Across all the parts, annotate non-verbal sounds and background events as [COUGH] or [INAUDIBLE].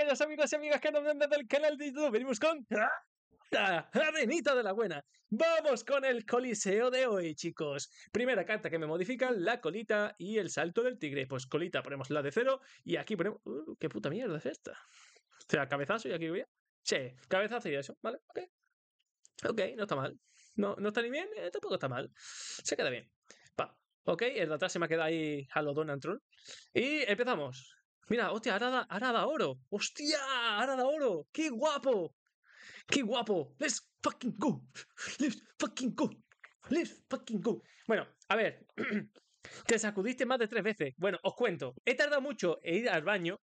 aquellos amigos y amigas que nos ven desde el canal de YouTube. Venimos con... ¿Ah? la venita de la buena! Vamos con el coliseo de hoy, chicos. Primera carta que me modifican, la colita y el salto del tigre. Pues colita ponemos la de cero y aquí ponemos... Uh, ¡Qué puta mierda es esta! O sea, cabezazo y aquí voy. Che, cabezazo y eso, ¿vale? Ok. Ok, no está mal. No, no está ni bien, eh, tampoco está mal. Se queda bien. Pa. Ok, el de atrás se me ha quedado ahí a lo Y empezamos. Mira, hostia, ahora da, oro. ¡Hostia! Ahora da oro. ¡Qué guapo! ¡Qué guapo! ¡Let's fucking go! ¡Let's fucking go! ¡Let's fucking go! Bueno, a ver. [CLEARS THROAT] Te sacudiste más de tres veces. Bueno, os cuento. He tardado mucho en ir al baño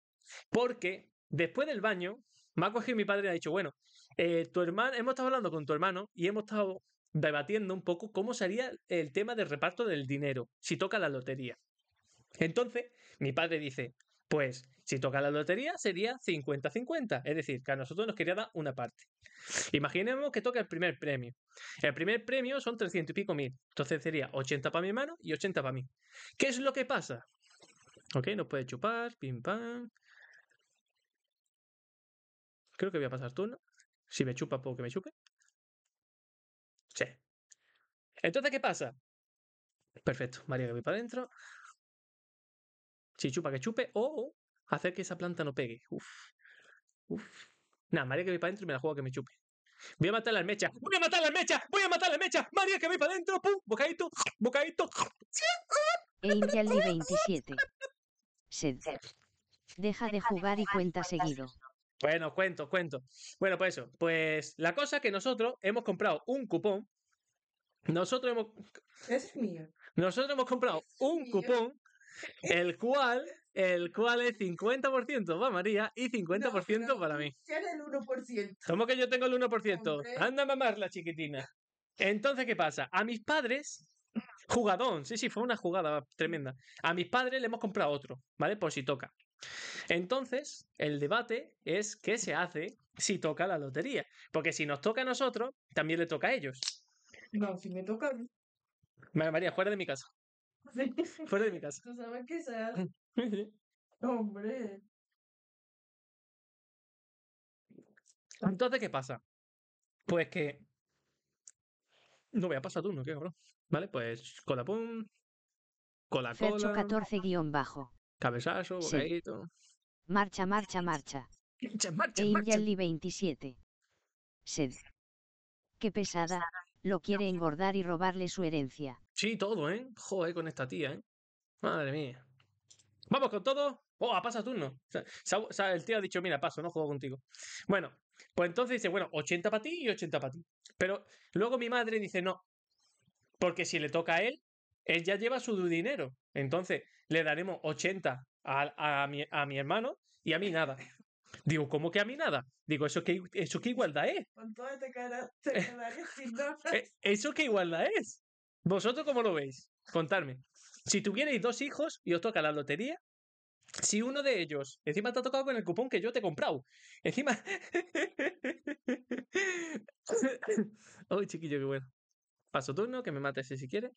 porque después del baño me ha cogido mi padre y me ha dicho, bueno, eh, tu hermano, hemos estado hablando con tu hermano y hemos estado debatiendo un poco cómo sería el tema del reparto del dinero si toca la lotería. Entonces, mi padre dice, pues si toca la lotería sería 50-50, es decir, que a nosotros nos quería dar una parte. Imaginemos que toca el primer premio. El primer premio son 300 y pico mil, entonces sería 80 para mi hermano y 80 para mí. ¿Qué es lo que pasa? Ok, nos puede chupar, pim pam. Creo que voy a pasar turno. Si me chupa, puedo que me chupe. Sí. Entonces, ¿qué pasa? Perfecto, María que voy para adentro. Si chupa, que chupe. O hacer que esa planta no pegue. Uf. Uf. Nada, María que voy para adentro y me la juego que me chupe. Voy a matar la mecha Voy a matar la mecha Voy a matar la mecha María que voy para adentro. Pum. Bocadito. Bocadito. Angel de 27. Deja de jugar y cuenta seguido. Bueno, cuento, cuento. Bueno, pues eso. Pues la cosa que nosotros hemos comprado un cupón. Nosotros hemos. Es Nosotros hemos comprado un cupón el cual, el cual es 50% para María y 50% para mí. ¿Cómo que yo tengo el 1%? Anda a mamar la chiquitina. Entonces, ¿qué pasa? A mis padres, jugadón, sí, sí, fue una jugada tremenda. A mis padres le hemos comprado otro, ¿vale? Por si toca. Entonces, el debate es qué se hace si toca la lotería. Porque si nos toca a nosotros, también le toca a ellos. No, si me toca a María, fuera de mi casa. [LAUGHS] Fuera de mi casa. Hombre. Entonces, ¿qué pasa? Pues que. No voy a pasar turno, qué cabrón. Vale, pues colapum. Cola cola. bajo. Cabezazo, sí. Marcha, marcha, marcha. Marcha, marcha, 27. E Sed. Qué pesada, lo quiere engordar y robarle su herencia. Sí, todo, ¿eh? Joder, con esta tía, ¿eh? Madre mía. Vamos con todo. Oh, ah, pasa turno. O sea, el tío ha dicho, mira, paso, no juego contigo. Bueno, pues entonces dice, bueno, 80 para ti y 80 para ti. Pero luego mi madre dice, no. Porque si le toca a él, él ya lleva su dinero. Entonces, le daremos 80 a, a, mi, a mi hermano y a mí nada. Digo, ¿cómo que a mí nada? Digo, ¿eso qué, eso qué igualdad es? Con este este [LAUGHS] e, ¿Eso qué igualdad es? ¿Vosotros cómo lo veis? Contadme. Si tuvierais dos hijos y os toca la lotería, si uno de ellos, encima te ha tocado con el cupón que yo te he comprado, encima. ¡Ay, [LAUGHS] chiquillo, qué bueno. Paso turno, que me mates si quiere,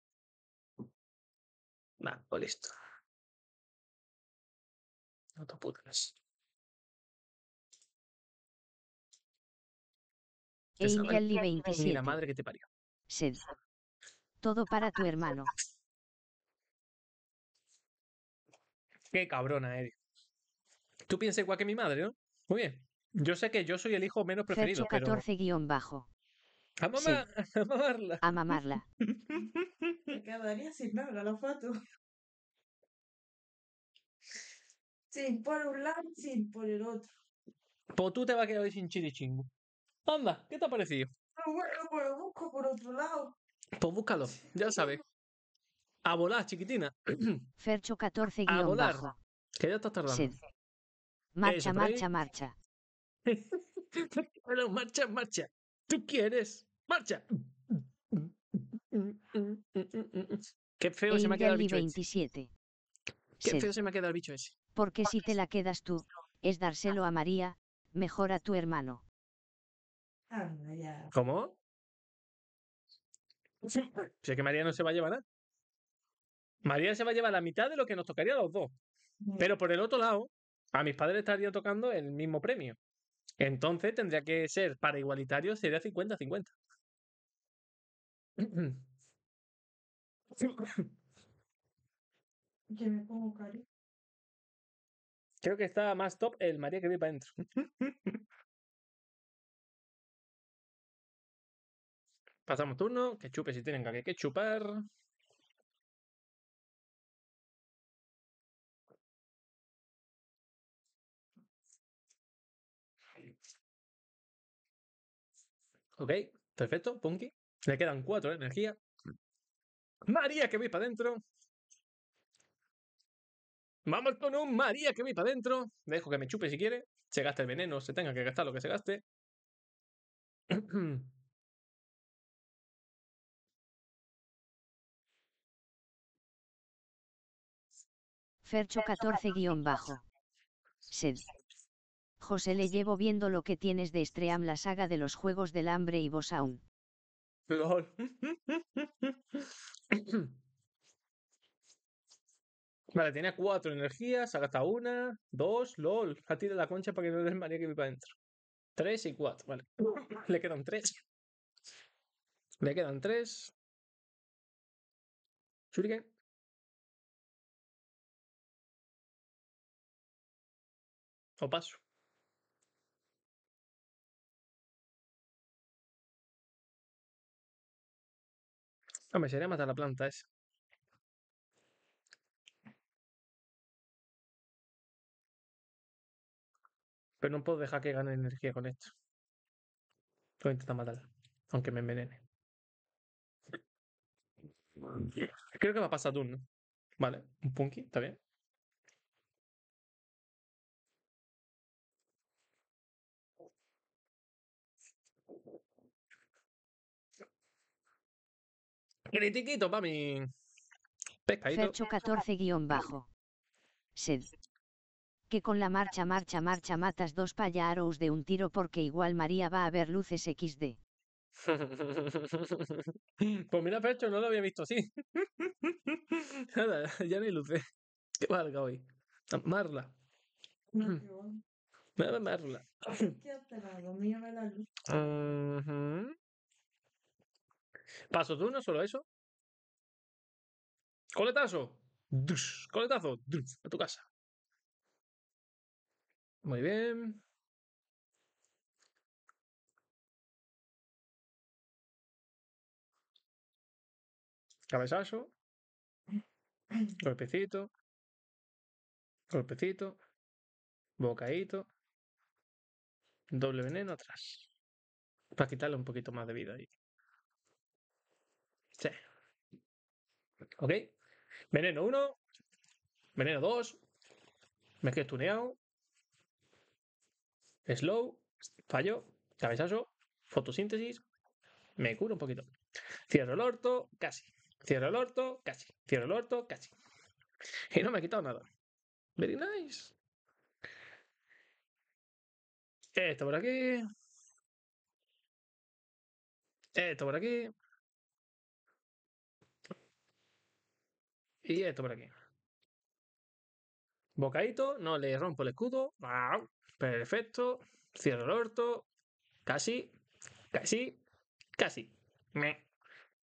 Va, por pues listo. No te putas. 27. la madre que te parió. Sí. Todo para tu hermano. Qué cabrona eres. Tú piensas igual que mi madre, ¿no? Muy bien. Yo sé que yo soy el hijo menos preferido, guión bajo. [LAUGHS] A, mamarla. A mamarla. [LAUGHS] Me quedaría sin nada la foto. Sin por un lado, sin por el otro. Pues tú te vas a quedar hoy sin chirichingo. Anda, ¿qué te ha parecido? Ah, bueno, pues lo busco por otro lado. Pues búscalo, ya sabes. A volar, chiquitina. [CLEARS THROAT] Fercho 14 A volar. Que ya estás tardando. Marcha, marcha, marcha. [LAUGHS] bueno, marcha, marcha. Tú quieres. Marcha. Qué feo se me ha quedado el bicho 27. ese. Qué feo se me ha quedado el bicho ese. Porque si te la quedas tú, es dárselo a María, mejor a tu hermano. ¿Cómo? Si es que María no se va a llevar nada. María se va a llevar la mitad de lo que nos tocaría a los dos. Mm. Pero por el otro lado, a mis padres estaría tocando el mismo premio. Entonces tendría que ser, para igualitario, sería 50-50. [COUGHS] me pongo Creo que está más top el María que vive para adentro. [LAUGHS] Pasamos turno, que chupe si tienen que, chupar. Ok, perfecto, Punky. Le quedan cuatro de energía. María, que voy para adentro. Vamos con un María, que voy para adentro. Dejo que me chupe si quiere. Se gasta el veneno, se tenga que gastar lo que se gaste. [CLEARS THROAT] Fercho 14-bajo. Sed. José le llevo viendo lo que tienes de Estream la saga de los Juegos del Hambre y vos aún. LOL. [COUGHS] Vale, tiene cuatro energías, ha una, dos, lol, ti de la concha para que no le maría que me para adentro. Tres y cuatro, vale. [COUGHS] Le quedan tres. Le quedan tres. Shuriken. O paso. No, me sería matar la planta esa. Pero no puedo dejar que gane energía con esto. Voy a intentar matarla. Aunque me envenene. Creo que va a pasar ¿no? Vale, un punky, está bien. Critiquito para mí. Fercho 14-bajo. Sed. Que con la marcha, marcha, marcha matas dos payaros de un tiro porque igual María va a ver luces XD. [LAUGHS] pues mira, pecho no lo había visto así. [LAUGHS] Nada, ya no luces. Qué valga hoy. Marla. Marla. [CLEARS THROAT] la luz? Paso uno, solo eso. Coletazo. Coletazo. A tu casa. Muy bien. Cabezazo. Golpecito. Golpecito. Bocadito. Doble veneno atrás. Para quitarle un poquito más de vida ahí. Sí. Ok. Veneno uno Veneno dos Me quedé tuneado. Slow. Fallo. Cabezazo. Fotosíntesis. Me curo un poquito. Cierro el orto. Casi. Cierro el orto. Casi. Cierro el orto. Casi. Y no me ha quitado nada. Very nice. Esto por aquí. Esto por aquí. Y esto por aquí. Bocadito, no le rompo el escudo. Perfecto. Cierro el orto. Casi, casi, casi. Me.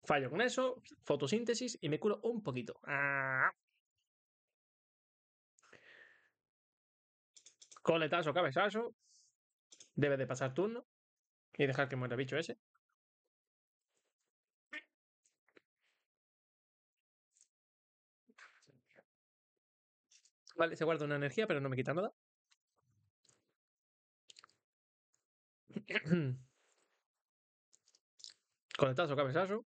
Fallo con eso, fotosíntesis y me curo un poquito. ¡Ah! Coletazo, cabezazo. Debe de pasar turno y dejar que muera el bicho ese. Vale, se guarda una energía, pero no me quita nada. su [CLEARS THROAT] cabezazo.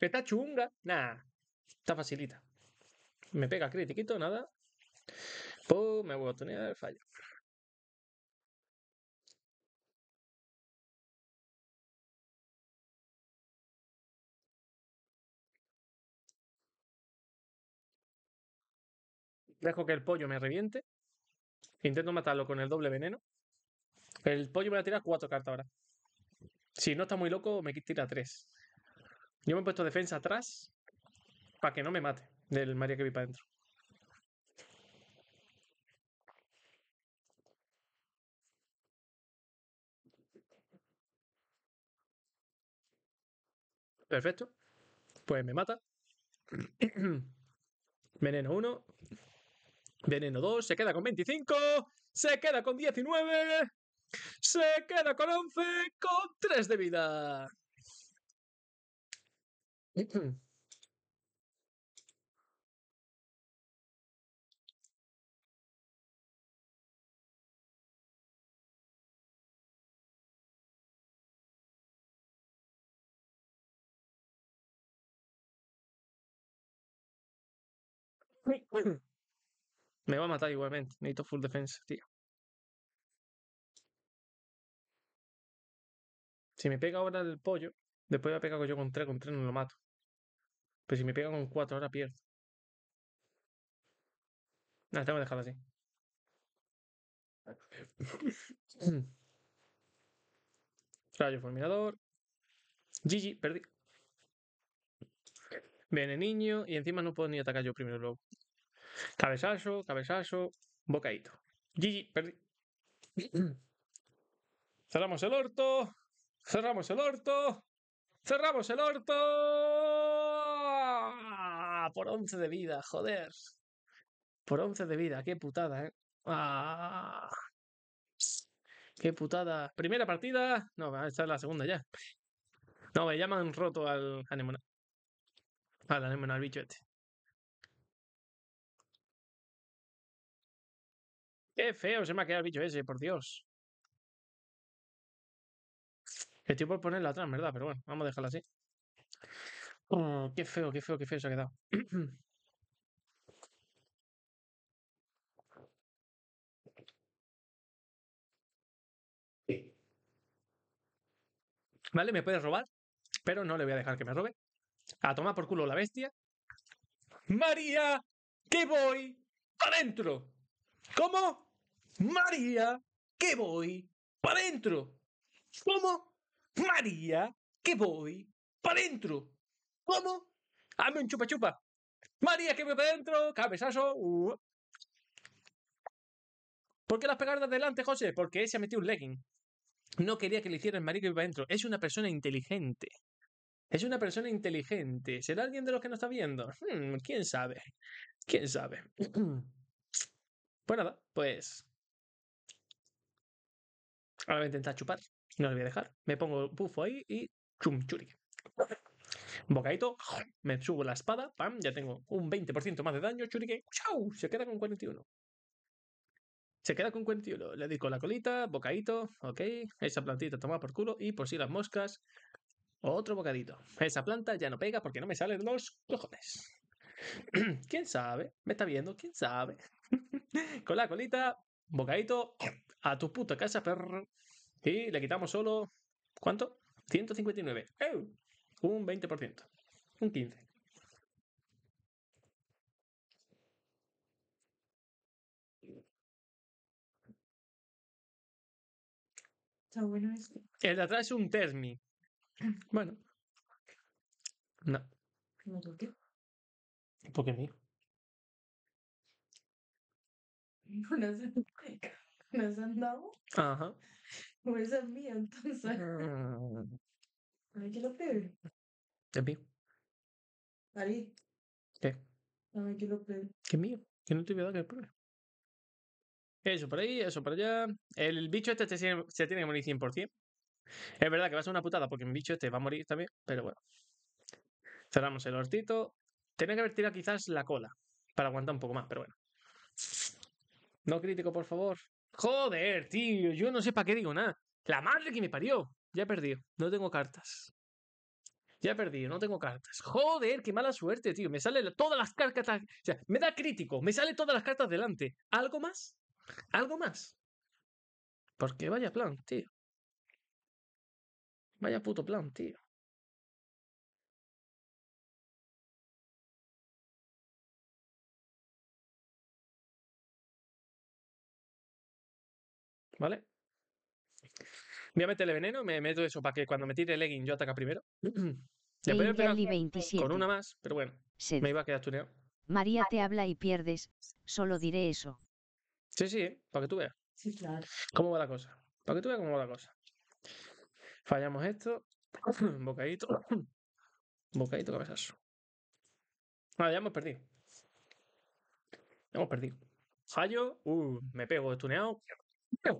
Está chunga. Nah. Está facilita. Me pega critiquito, nada. Pum, me voy a el fallo. Dejo que el pollo me reviente. Intento matarlo con el doble veneno. El pollo me va a tirar cuatro cartas ahora. Si no está muy loco, me tira tres. Yo me he puesto defensa atrás para que no me mate del María que vi para adentro. Perfecto. Pues me mata. [CLEARS THROAT] Veneno uno. Veneno 2 se queda con 25, se queda con 19, se queda con 11, con 3 de vida. [CLEARS THROAT] Me va a matar igualmente. Necesito full defense, tío. Si me pega ahora el pollo, después me pegar yo con 3, con 3 no lo mato. Pero si me pega con 4, ahora pierdo. Nada, ah, tengo que dejarlo así. [LAUGHS] Rayo fulminador. GG, perdí. Viene niño y encima no puedo ni atacar yo primero luego. Cabezazo, cabezazo, bocadito. Gigi, perdí. [CLEARS THROAT] Cerramos el orto. Cerramos el orto. Cerramos el orto. Ah, por 11 de vida, joder. Por 11 de vida, qué putada, ¿eh? ¡Ah! Qué putada. Primera partida. No, esta es la segunda ya. No, me llaman roto al anemona. Al anemona, al bicho este. Qué feo se me ha quedado el bicho ese, por Dios. Estoy por ponerla atrás, ¿verdad? Pero bueno, vamos a dejarla así. Mm, qué feo, qué feo, qué feo se ha quedado. [CLEARS THROAT] Vale, me puedes robar, pero no le voy a dejar que me robe. A tomar por culo la bestia. María, que voy adentro. ¿Cómo? María, que voy para adentro. ¿Cómo? María, que voy para adentro. ¿Cómo? Hazme un chupa chupa. María, que voy para adentro. Cabezazo. Uh. ¿Por qué las pegadas adelante, José? Porque se ha metido un legging. No quería que le hicieran María que voy para adentro. Es una persona inteligente. Es una persona inteligente. ¿Será alguien de los que no está viendo? Hmm, ¿Quién sabe? ¿Quién sabe? [CLEARS THROAT] pues nada, pues Ahora voy a intentar chupar. No lo voy a dejar. Me pongo bufo ahí y chum churique. Bocadito, [LAUGHS] me subo la espada, pam, ya tengo un 20% más de daño, churique, chau, se queda con 41. Se queda con 41, le con la colita, bocadito, ok, esa plantita toma por culo y por si las moscas, otro bocadito. Esa planta ya no pega porque no me salen los cojones. [CLEARS THROAT] ¿Quién sabe? ¿Me está viendo? ¿Quién sabe? [LAUGHS] con la colita, bocadito a tu puta casa, perro. Y le quitamos solo, ¿cuánto? 159. Un 20%. Un 15%. Está bueno este. El de atrás es un Termi. Mm. Bueno. No. ¿Por qué? qué mío. [LAUGHS] con ese, con ese andado. Ajá. Pues es mía, entonces. ¿Me mm. quiero pedir? Es mío. Ari. ¿Qué? No me quiero ¿Qué mío? qué no te voy a dar que problema. Eso por ahí, eso por allá. El bicho este se tiene, que morir 100%. Es verdad que va a ser una putada porque mi bicho este va a morir también, pero bueno. Cerramos el hortito. Tenía que haber tirado quizás la cola para aguantar un poco más, pero bueno. No crítico, por favor. Joder, tío, yo no sé para qué digo nada. La madre que me parió. Ya he perdido. No tengo cartas. Ya he perdido, no tengo cartas. Joder, qué mala suerte, tío. Me sale todas las cartas. O sea, me da crítico. Me sale todas las cartas delante. ¿Algo más? ¿Algo más? Porque vaya plan, tío. Vaya puto plan, tío. ¿Vale? Voy a meterle veneno, me meto eso para que cuando me tire legging yo ataca primero. Te [CLEARS THROAT] puedo con una más, pero bueno, me iba a quedar tuneado. María te habla y pierdes, solo diré eso. Sí, sí, para que tú veas. Sí, claro. ¿Cómo va la cosa? Para que tú veas cómo va la cosa. Fallamos esto. [CLEARS THROAT] Bocadito. [CLEARS THROAT] Bocadito, cabezazo. Ah, ya hemos perdido. Ya hemos perdido. Fallo. Uh, me pego estuneado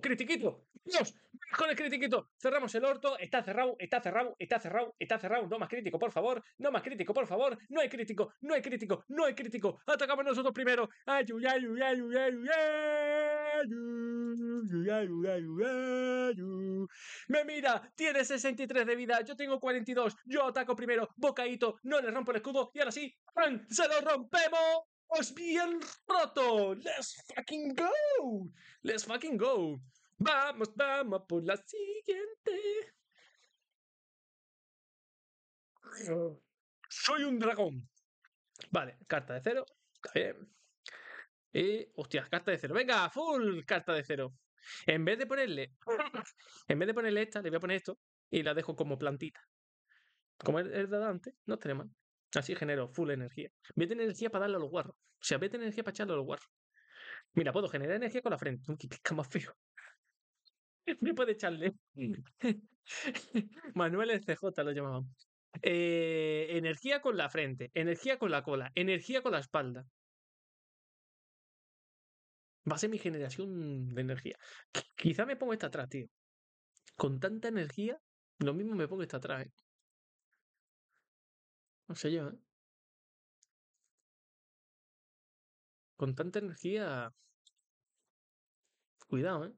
critiquito. Dios, con el critiquito. Cerramos el orto. Está cerrado, está cerrado, está cerrado, está cerrado. No más crítico, por favor. No más crítico, por favor. No hay crítico, no hay crítico, no hay crítico. Atacamos nosotros primero. Ayu, Me mira, tiene 63 de vida. Yo tengo 42. Yo ataco primero. Bocaíto, no le rompo el escudo. Y ahora sí, ¡Se lo rompemos! os vi el roto. Let's fucking go. Let's fucking go. Vamos, vamos por la siguiente. Soy un dragón. Vale, carta de cero. Está bien. Y, hostia, carta de cero. Venga, full carta de cero. En vez de ponerle, [LAUGHS] en vez de ponerle esta, le voy a poner esto y la dejo como plantita. Como es de antes, no tenemos Así genero full energía. vete energía para darle a los guarros. O sea, vete energía para echarle a los guarros. Mira, puedo generar energía con la frente. Un [LAUGHS] qué más feo. Me puede echarle. Mm. [LAUGHS] Manuel CJ lo llamábamos. Eh, energía con la frente, energía con la cola, energía con la espalda. Va a ser mi generación de energía. quizá me pongo esta atrás, tío. Con tanta energía, lo mismo me pongo esta atrás. ¿eh? No sé yo, ¿eh? Con tanta energía. Cuidado, ¿eh?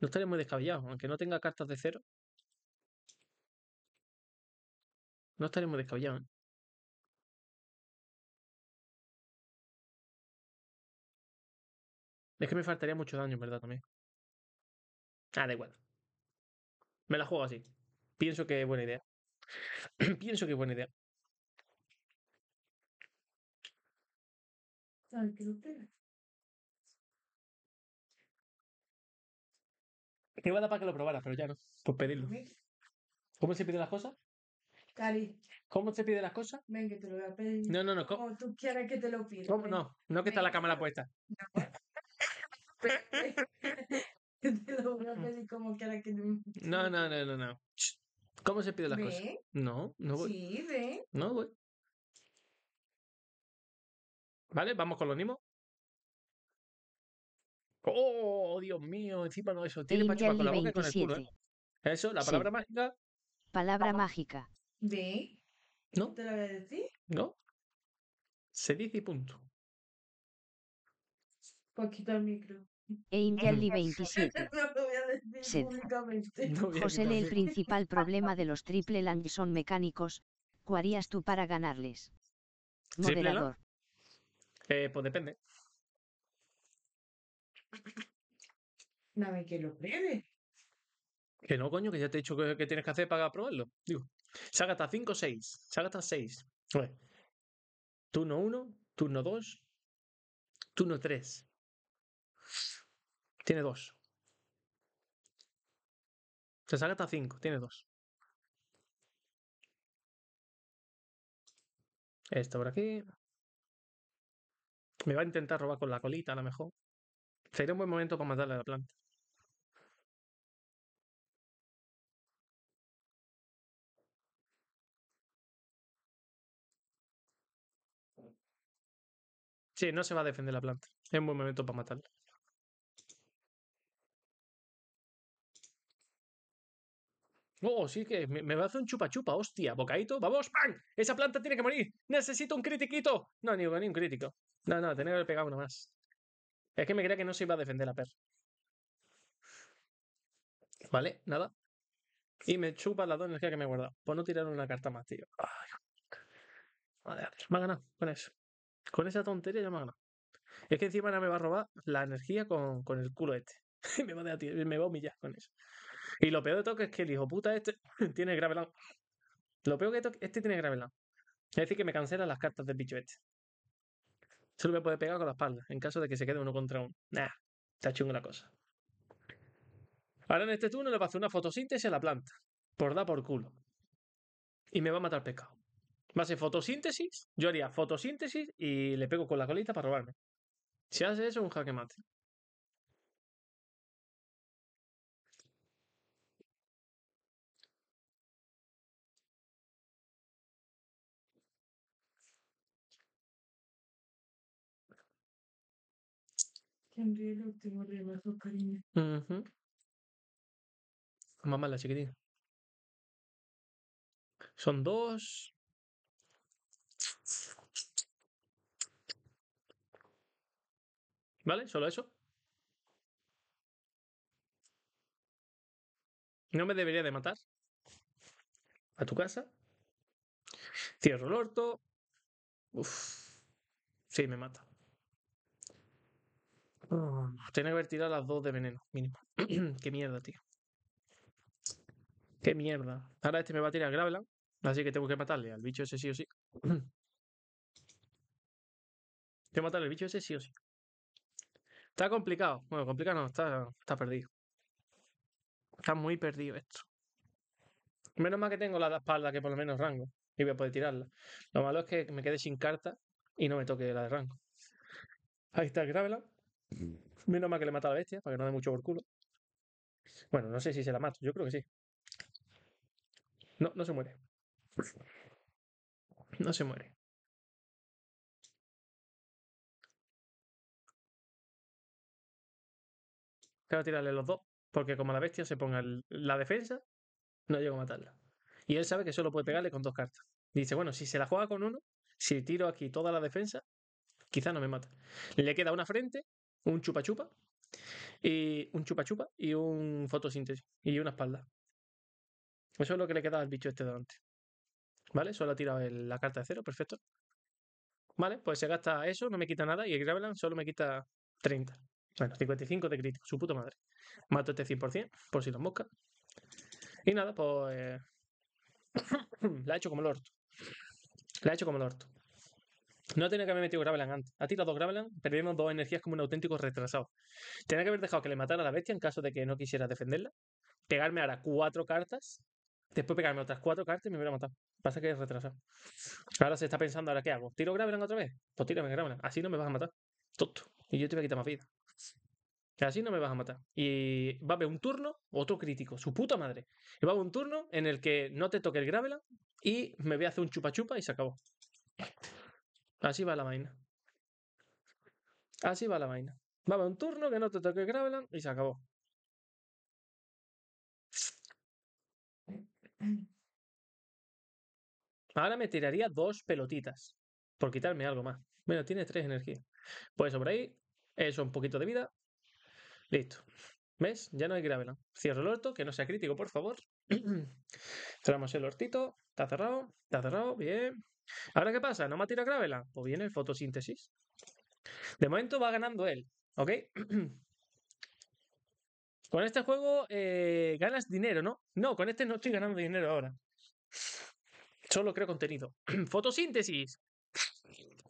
No estaré muy descabellado, aunque no tenga cartas de cero. No estaré muy descabellado, ¿eh? Es que me faltaría mucho daño, en verdad, también. Ah, da igual. Me la juego así. Pienso que es buena idea. [CLEARS THROAT] Pienso que buena idea. Te iba a dar para que lo probara, pero ya no. Pues pedirlo. ¿Cómo se pide las cosas? Cari. ¿Cómo se pide las cosas? Ven, que te lo voy a pedir. No, no, no. Como tú quieras que te lo pida. No, no que está la cámara puesta. [LAUGHS] te lo voy a pedir como quieras que... No, no, no, no, no. ¿Cómo se pide las cosas? No, no voy. Sí, ve. No voy. ¿Vale? Vamos con los nimos. Oh, Dios mío, encima no eso. Tiene con la boca y con el culo. ¿eh? Eso, la palabra mágica. Palabra mágica. Ve. ¿No? ¿Te la voy a decir? No. Se dice y punto. Poquito el micro e Indialli 27. José el principal [LAUGHS] problema de los triple lang son mecánicos, ¿Cuarías harías tú para ganarles? Moderador. Eh, pues depende. dame que lo pruebe. Que no, coño, que ya te he dicho que, tienes que hacer para probarlo. Digo, saca 5 o 6. sagata 6. Turno 1, turno 2, turno 3. Tiene dos. Se saca hasta cinco, tiene dos. Esto por aquí. Me va a intentar robar con la colita, a lo mejor. Sería un buen momento para matarle a la planta. Sí, no se va a defender la planta. Es un buen momento para matarla. Oh, sí que me, va a hacer un chupa chupa, hostia, bocadito, vamos, ¡pam! Esa planta tiene que morir, necesito un critiquito. No, ni, un crítico. No, no, tenía que pegado uno más. Es que me creía que no se iba a defender la per Vale, nada. Y me chupa la dos energía que me he guardado. Por no tirar una carta más, tío. Vale, me ha ganado con eso. Con esa tontería ya me ha ganado. Es que encima ahora me va a robar la energía con, el culo este. [LAUGHS] me, va a, me va a humillar con eso. Y lo peor de todo es que el hijo puta este [LAUGHS] tiene Graveland. Lo peor que este tiene Graveland. Es decir, que me cancela las cartas del bicho este. Solo me puede pegar con la espalda, en caso de que se quede uno contra uno. Nah, está chungo la cosa. Ahora en este turno le va a hacer una fotosíntesis a la planta. Por da por culo. Y me va a matar pescado. Va a hacer fotosíntesis, yo haría fotosíntesis y le pego con la colita para robarme. Si hace eso, un jaque mate. un el último cariño. mhm Mamá la chiquitita Son dos. ¿Vale? Solo eso. No me debería de matar. A tu casa. Cierro el orto. Uf. Sí, me mata. Tiene que haber tirado las dos de veneno, mínimo. [CLEARS THROAT] Qué mierda, tío. Qué mierda. Ahora este me va a tirar Gravelan, así que tengo que matarle al bicho ese sí o sí. [CLEARS THROAT] tengo que matarle al bicho ese sí o sí. Está complicado. Bueno, complicado no, está, está perdido. Está muy perdido esto. Menos mal que tengo la de espalda, que por lo menos rango. Y voy a poder tirarla. Lo malo es que me quede sin carta y no me toque la de rango. Ahí está el Menos mal que le mata a la bestia, para que no dé mucho por culo. Bueno, no sé si se la mato, yo creo que sí. No, no se muere. No se muere. Quiero tirarle los dos. Porque como la bestia se ponga la defensa, no llego a matarla. Y él sabe que solo puede pegarle con dos cartas. Dice, bueno, si se la juega con uno, si tiro aquí toda la defensa, quizá no me mata. Le queda una frente un chupa chupa eh, y un chupa chupa y un fotosíntesis y una espalda. Eso es lo que le queda al bicho este delante. ¿Vale? Solo ha tirado la carta de cero, perfecto. ¿Vale? Pues se gasta eso, no me quita nada y el Graveland solo me quita 30. Bueno, 55 de crítico, su puta madre. Mato este 100% por si lo mosca. Y nada, pues... [COUGHS] la ha hecho como el orto. La ha hecho como el orto. No tenía que haber metido Graveland antes. Ha tirado Graveland perdiendo dos energías como un auténtico retrasado. Tenía que haber dejado que le matara a la bestia en caso de que no quisiera defenderla. Pegarme ahora cuatro cartas. Después pegarme otras cuatro cartas y me a matar Pasa que es retrasado. Ahora se está pensando, ¿ahora qué hago? ¿Tiro Gravelan otra vez? Pues tírame Gravelan. Así no me vas a matar. Tonto. Y yo te voy a quitar más vida. Así no me vas a matar. Y va a haber un turno, otro crítico, su puta madre. Y va a haber un turno en el que no te toque el Graveland y me voy a hacer un chupa chupa y se acabó. Así va la vaina. Así va la vaina. va un turno que no te toque Gravelan y se acabó. Ahora me tiraría dos pelotitas por quitarme algo más. Bueno, tiene tres energías. Pues sobre ahí, eso, un poquito de vida. Listo. ¿Ves? Ya no hay Gravelan, Cierro el orto, que no sea crítico, por favor. [CLEARS THROAT] Cerramos el hortito. Está cerrado, está cerrado, bien. ¿Ahora qué pasa? ¿No me ha tirado Gravela? Pues viene el fotosíntesis. De momento va ganando él, ¿ok? [CLEARS THROAT] Con este juego eh, ganas dinero, ¿no? No, con este no estoy ganando dinero ahora. Solo creo contenido. [CLEARS THROAT] Fotosíntesis.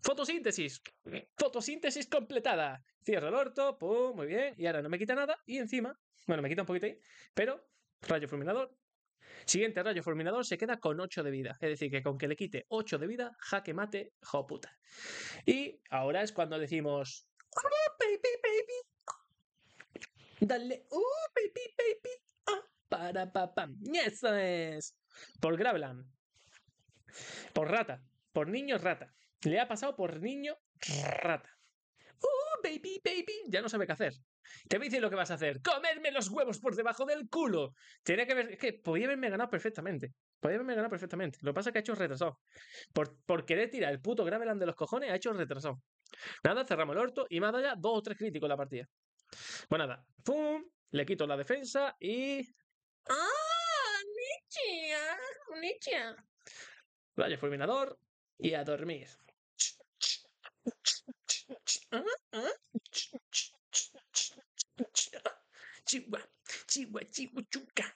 Fotosíntesis. Fotosíntesis completada. Cierro el orto, pum, muy bien. Y ahora no me quita nada. Y encima, bueno, me quita un poquito ahí, pero rayo fulminador, Siguiente rayo fulminador se queda con 8 de vida. Es decir, que con que le quite 8 de vida, jaque mate, jo puta. Y ahora es cuando decimos. ¡Oh, baby, baby! Dale, ¡Oh, baby, baby! Ah, para, papá ¡Eso es! Por Gravelan. Por rata. Por niño rata. Le ha pasado por niño rata. ¡Uh, baby, baby! Ya no sabe qué hacer. Te voy lo que vas a hacer. ¡Comerme los huevos por debajo del culo! Tiene que ver. Es que podía haberme ganado perfectamente. Podía haberme ganado perfectamente. Lo que pasa es que ha hecho retrasado. Por, querer tirar el puto Graveland de los cojones, ha hecho retrasado. Nada, cerramos el orto y me ha dado ya dos o tres críticos la partida. Bueno pues nada, ¡pum! Le quito la defensa y. ¡Ah! ¡Nichia! ¡Nichia! Vaya fulminador y a dormir. [LAUGHS] ¿Ah? ¿Ah? Chihuahua, Chihuahua,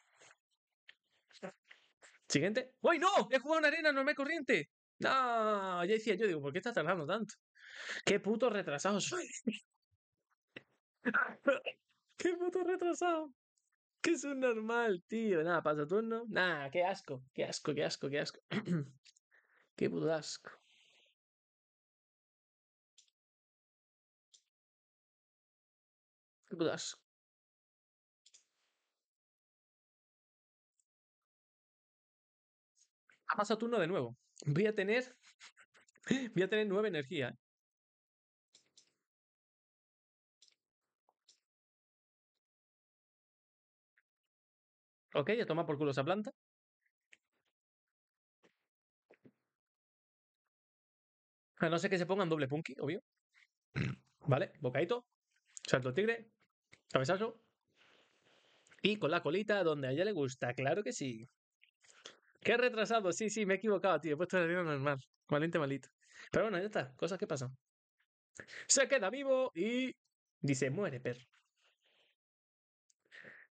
Siguiente. ¡Uy, no! He jugado una arena normal corriente. No, ya decía yo, digo, ¿por qué está tardando tanto? ¡Qué puto retrasado soy! [LAUGHS] ¡Qué puto retrasado! ¡Qué es un normal, tío! Nada, pasa turno. Nada, qué asco, qué asco, qué asco, qué asco. [CLEARS THROAT] qué puto asco. dudas. Ha ah, turno de nuevo. Voy a tener. [LAUGHS] Voy a tener nueve energía. Ok, ya toma por culo esa planta. A no ser que se pongan doble punky, obvio. Vale, bocadito. Salto tigre. Cabezazo. Y con la colita donde a ella le gusta, claro que sí. Qué retrasado, sí, sí, me he equivocado, tío. He puesto la línea normal. valiente malito. Pero bueno, ya está. Cosas que pasan. Se queda vivo y dice, muere, perro.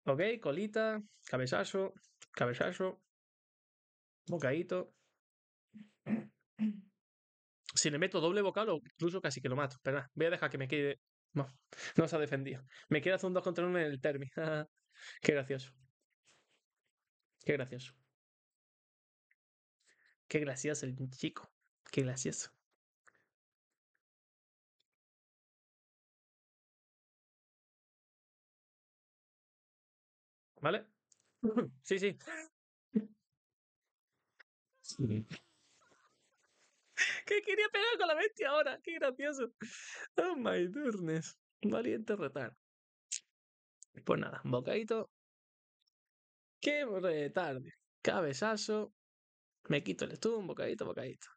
Ok, colita, cabezazo, cabezazo, bocadito. Si le meto doble bocado, incluso casi que lo mato. Pero voy a dejar que me quede no, no se ha defendido. Me quiere hacer un 2 contra 1 en el término [LAUGHS] Qué gracioso. Qué gracioso. Qué gracioso el chico. Qué gracioso. ¿Vale? [LAUGHS] Sí, sí. sí que quería pegar con la bestia ahora. Qué gracioso. Oh my goodness. Valiente retar. Pues nada, bocadito. Qué retarde. Cabezazo. Me quito el stun, bocadito, bocadito.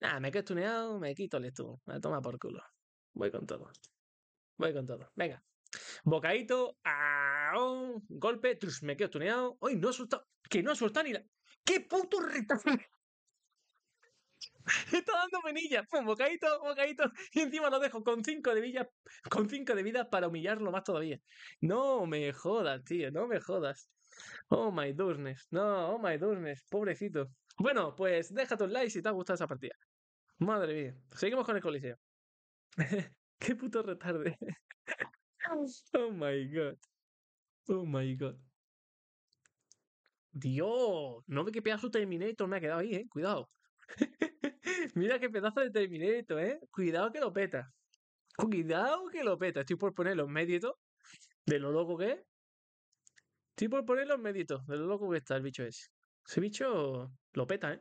Nada, me quedo tuneado me quito el estuvo, Me toma por culo. Voy con todo. Voy con todo. Venga. Bocadito. ah Golpe. Trus, me quedo tuneado hoy no ha soltado! ¡Que no ha ni la. ¡Qué puto retazo! [LAUGHS] Está dando penilla. Pum, bocadito, bocadito. Y encima lo dejo con 5 de vida, con cinco de vida para humillarlo más todavía. No me jodas, tío, no me jodas. Oh my goodness. No, oh my goodness. Pobrecito. Bueno, pues Deja tu like si te ha gustado esa partida. Madre mía. Seguimos con el coliseo. [LAUGHS] Qué puto retarde. [LAUGHS] oh my god. Oh my god. Dios, no ve que pedazo Terminator me ha quedado ahí, eh. Cuidado. Mira qué pedazo de Terminator, ¿eh? Cuidado que lo peta. Cuidado que lo peta. Estoy por poner los méditos de lo loco que es. Estoy por poner los méditos de lo loco que está el bicho ese. Ese bicho lo peta, ¿eh?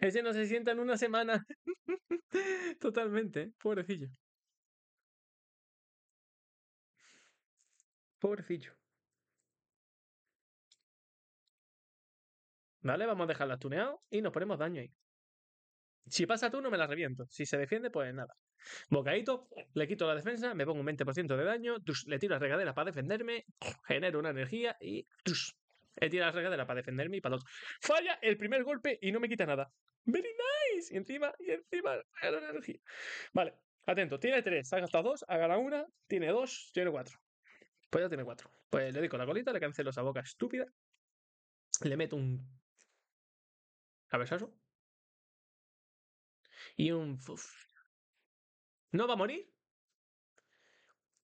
Ese no se sienta en una semana. [LAUGHS] Totalmente, ¿eh? pobrecillo. Pobrecillo. ¿Vale? Vamos a dejarla tuneado y nos ponemos daño ahí. Si pasa tú, no me la reviento. Si se defiende, pues nada. Bocadito, le quito la defensa, me pongo un 20% de daño, le tiro la regadera para defenderme, genero una energía y Le he la regadera para defenderme y para Falla el primer golpe y no me quita nada. ¡Very nice! Y encima, y encima, genero una energía. Vale, atento, tiene tres, ha hasta dos, haga la una, tiene dos, tiene cuatro. Pues ya tiene cuatro. Pues le doy la colita, le cancelo esa boca estúpida, le meto un Cabezazo. Y un... ¿No va a morir?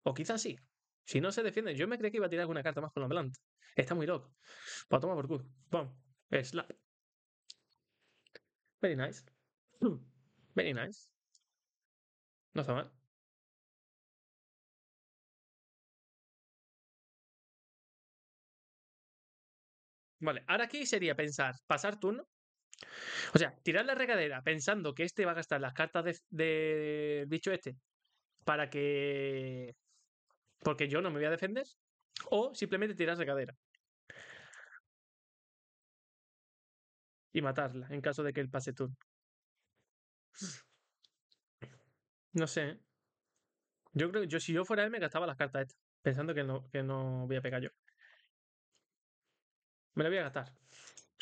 O quizás sí. Si no se defiende, yo me creía que iba a tirar alguna carta más con la planta. Está muy loco. Pues tomar por culo. Vamos. Slap. Very nice. [CLEARS THROAT] Very nice. No está mal. Vale, ahora aquí sería pensar, pasar turno, o sea, tirar la regadera pensando que este va a gastar las cartas de dicho este para que. Porque yo no me voy a defender. O simplemente tirar regadera. Y matarla en caso de que él pase tú No sé. ¿eh? Yo creo que yo, si yo fuera él, me gastaba las cartas estas. Pensando que no, que no voy a pegar yo. Me la voy a gastar.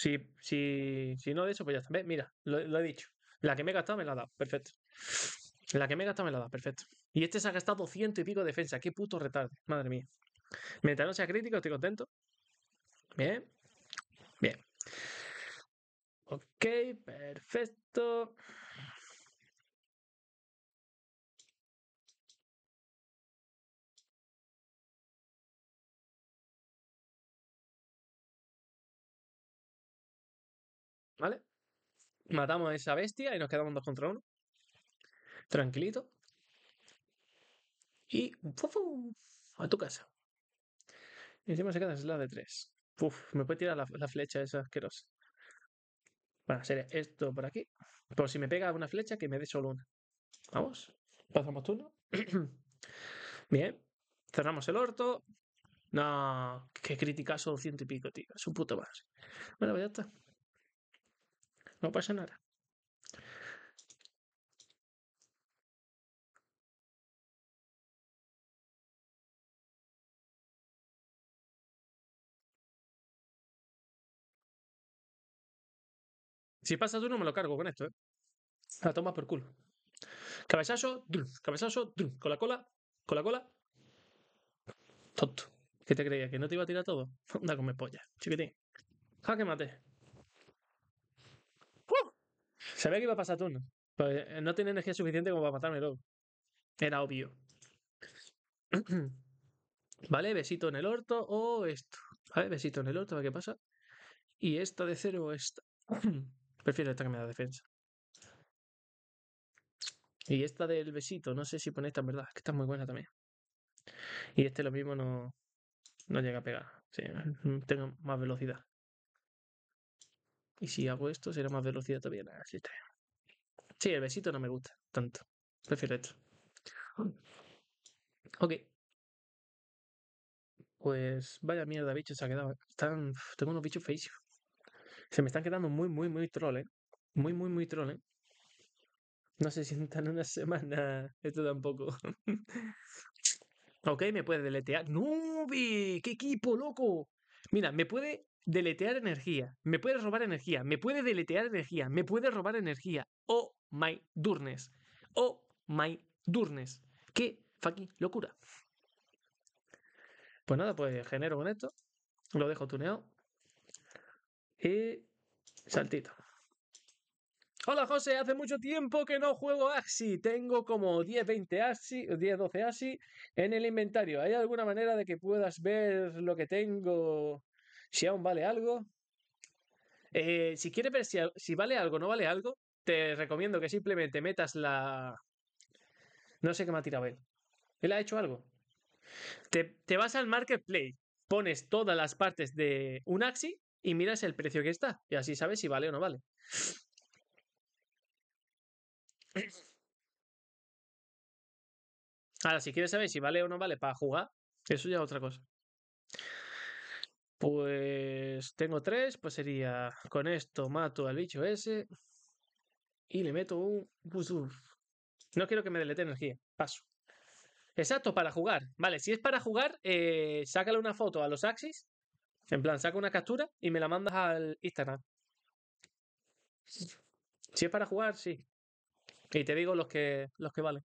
Si, si no de eso, pues ya está. Mira, lo, he dicho. La que me he gastado me la ha dado. Perfecto. La que me he gastado me la ha dado. Perfecto. Y este se ha gastado ciento y pico de defensa. Qué puto retarde. Madre mía. Mientras no sea crítico, estoy contento. Bien. Bien. Ok, perfecto. ¿vale? Matamos a esa bestia y nos quedamos dos contra uno. Tranquilito. Y a tu casa. Y encima se queda la de tres. me puede tirar la, flecha esa asquerosa. Para hacer esto por aquí. Por si me pega una flecha, que me dé solo una. Vamos. Pasamos turno. [CLEARS THROAT] Bien. Cerramos el orto. No, qué criticazo ciento y pico, tío. Es un puto más. Bueno, pues ya está. No pasa nada. Si pasa tú no me lo cargo con esto, ¿eh? La toma por culo. Cabezazo, drum, cabezazo, drum, con la cola, con la cola. Tonto. ¿Qué te creías? ¿Que no te iba a tirar todo? [LAUGHS] Anda con mi polla, chiquitín. Jaque mate. Sabía que iba a pasar turno. Pues eh, no tenía energía suficiente como para matarme luego. Era obvio. [CLEARS THROAT] vale, besito en el orto o esto, a ver, besito en el orto, a ver qué pasa. Y esta de cero o esta. [CLEARS THROAT] Prefiero esta que me da defensa. Y esta del besito, no sé si pone esta en verdad, que está muy buena también. Y este lo mismo no, no llega a pegar. Sí, mm, tengo más velocidad. Y si hago esto, será más velocidad todavía. Sí, el besito no me gusta tanto. Prefiero esto. Ok. Pues vaya mierda, bicho, se ha quedado. Están, tengo unos bichos face, Se me están quedando muy, muy, muy troll, ¿eh? Muy, muy, muy troll, ¿eh? No se sientan una [LAUGHS] semana. Esto tampoco. [LAUGHS] ok, me puede deletear. ¡No, ¡Qué equipo, loco! Mira, me puede deletear energía, me puede robar energía, me puede deletear energía, me puede robar energía. Oh my durnes. Oh my durnes. Qué fucking locura. Pues nada, pues genero con esto. Lo dejo tuneado. Y saltito. Hola José, hace mucho tiempo que no juego Axi. Tengo como 10, 20 o 10, 12 Axi en el inventario. ¿Hay alguna manera de que puedas ver lo que tengo si aún vale algo. Eh, si quieres ver si, vale algo o no vale algo, te recomiendo que simplemente metas la. No sé qué me ha tirado él. Él ha hecho algo. Te, te vas al marketplace, pones todas las partes de un Axi y miras el precio que está. Y así sabes si vale o no vale. Ahora, si quieres saber si vale o no vale para jugar, eso ya es otra cosa. Pues tengo tres, pues sería con esto mato al bicho ese y le meto un No quiero que me delete energía, paso. Exacto, para jugar. Vale, si es para jugar, eh, sácale una foto a los Axis. En plan, saca una captura y me la mandas al Instagram. Si es para jugar, sí. Y te digo los que, los que valen.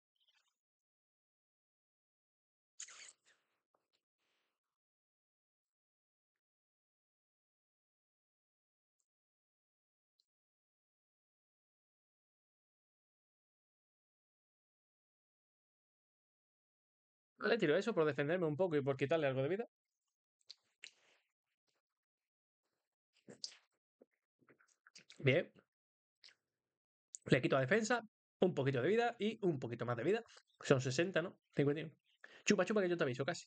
Le tiro eso por defenderme un poco y por quitarle algo de vida. Bien. Le quito la defensa, un poquito de vida y un poquito más de vida. Son 60, ¿no? 51. Chupa, chupa, que yo te aviso casi.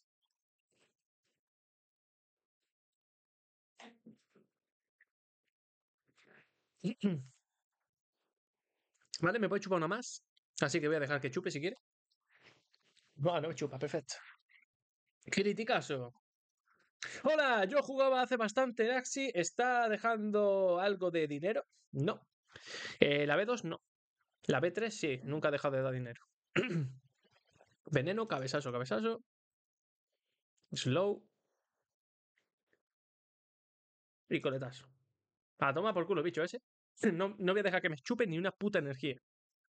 [CLEARS THROAT] Vale, me puede chupar una más. Así que voy a dejar que chupe si quiere. Bueno, no me chupa, perfecto. Criticaso. Hola, yo jugaba hace bastante en Axi. ¿Está dejando algo de dinero? No. Eh, la B2 no. La B3 sí, nunca ha dejado de dar dinero. [CLEARS THROAT] Veneno, cabezazo, cabezazo. Slow. Y coletazo. Ah, toma por culo, bicho ese. [CLEARS THROAT] No, no voy a dejar que me chupe ni una puta energía.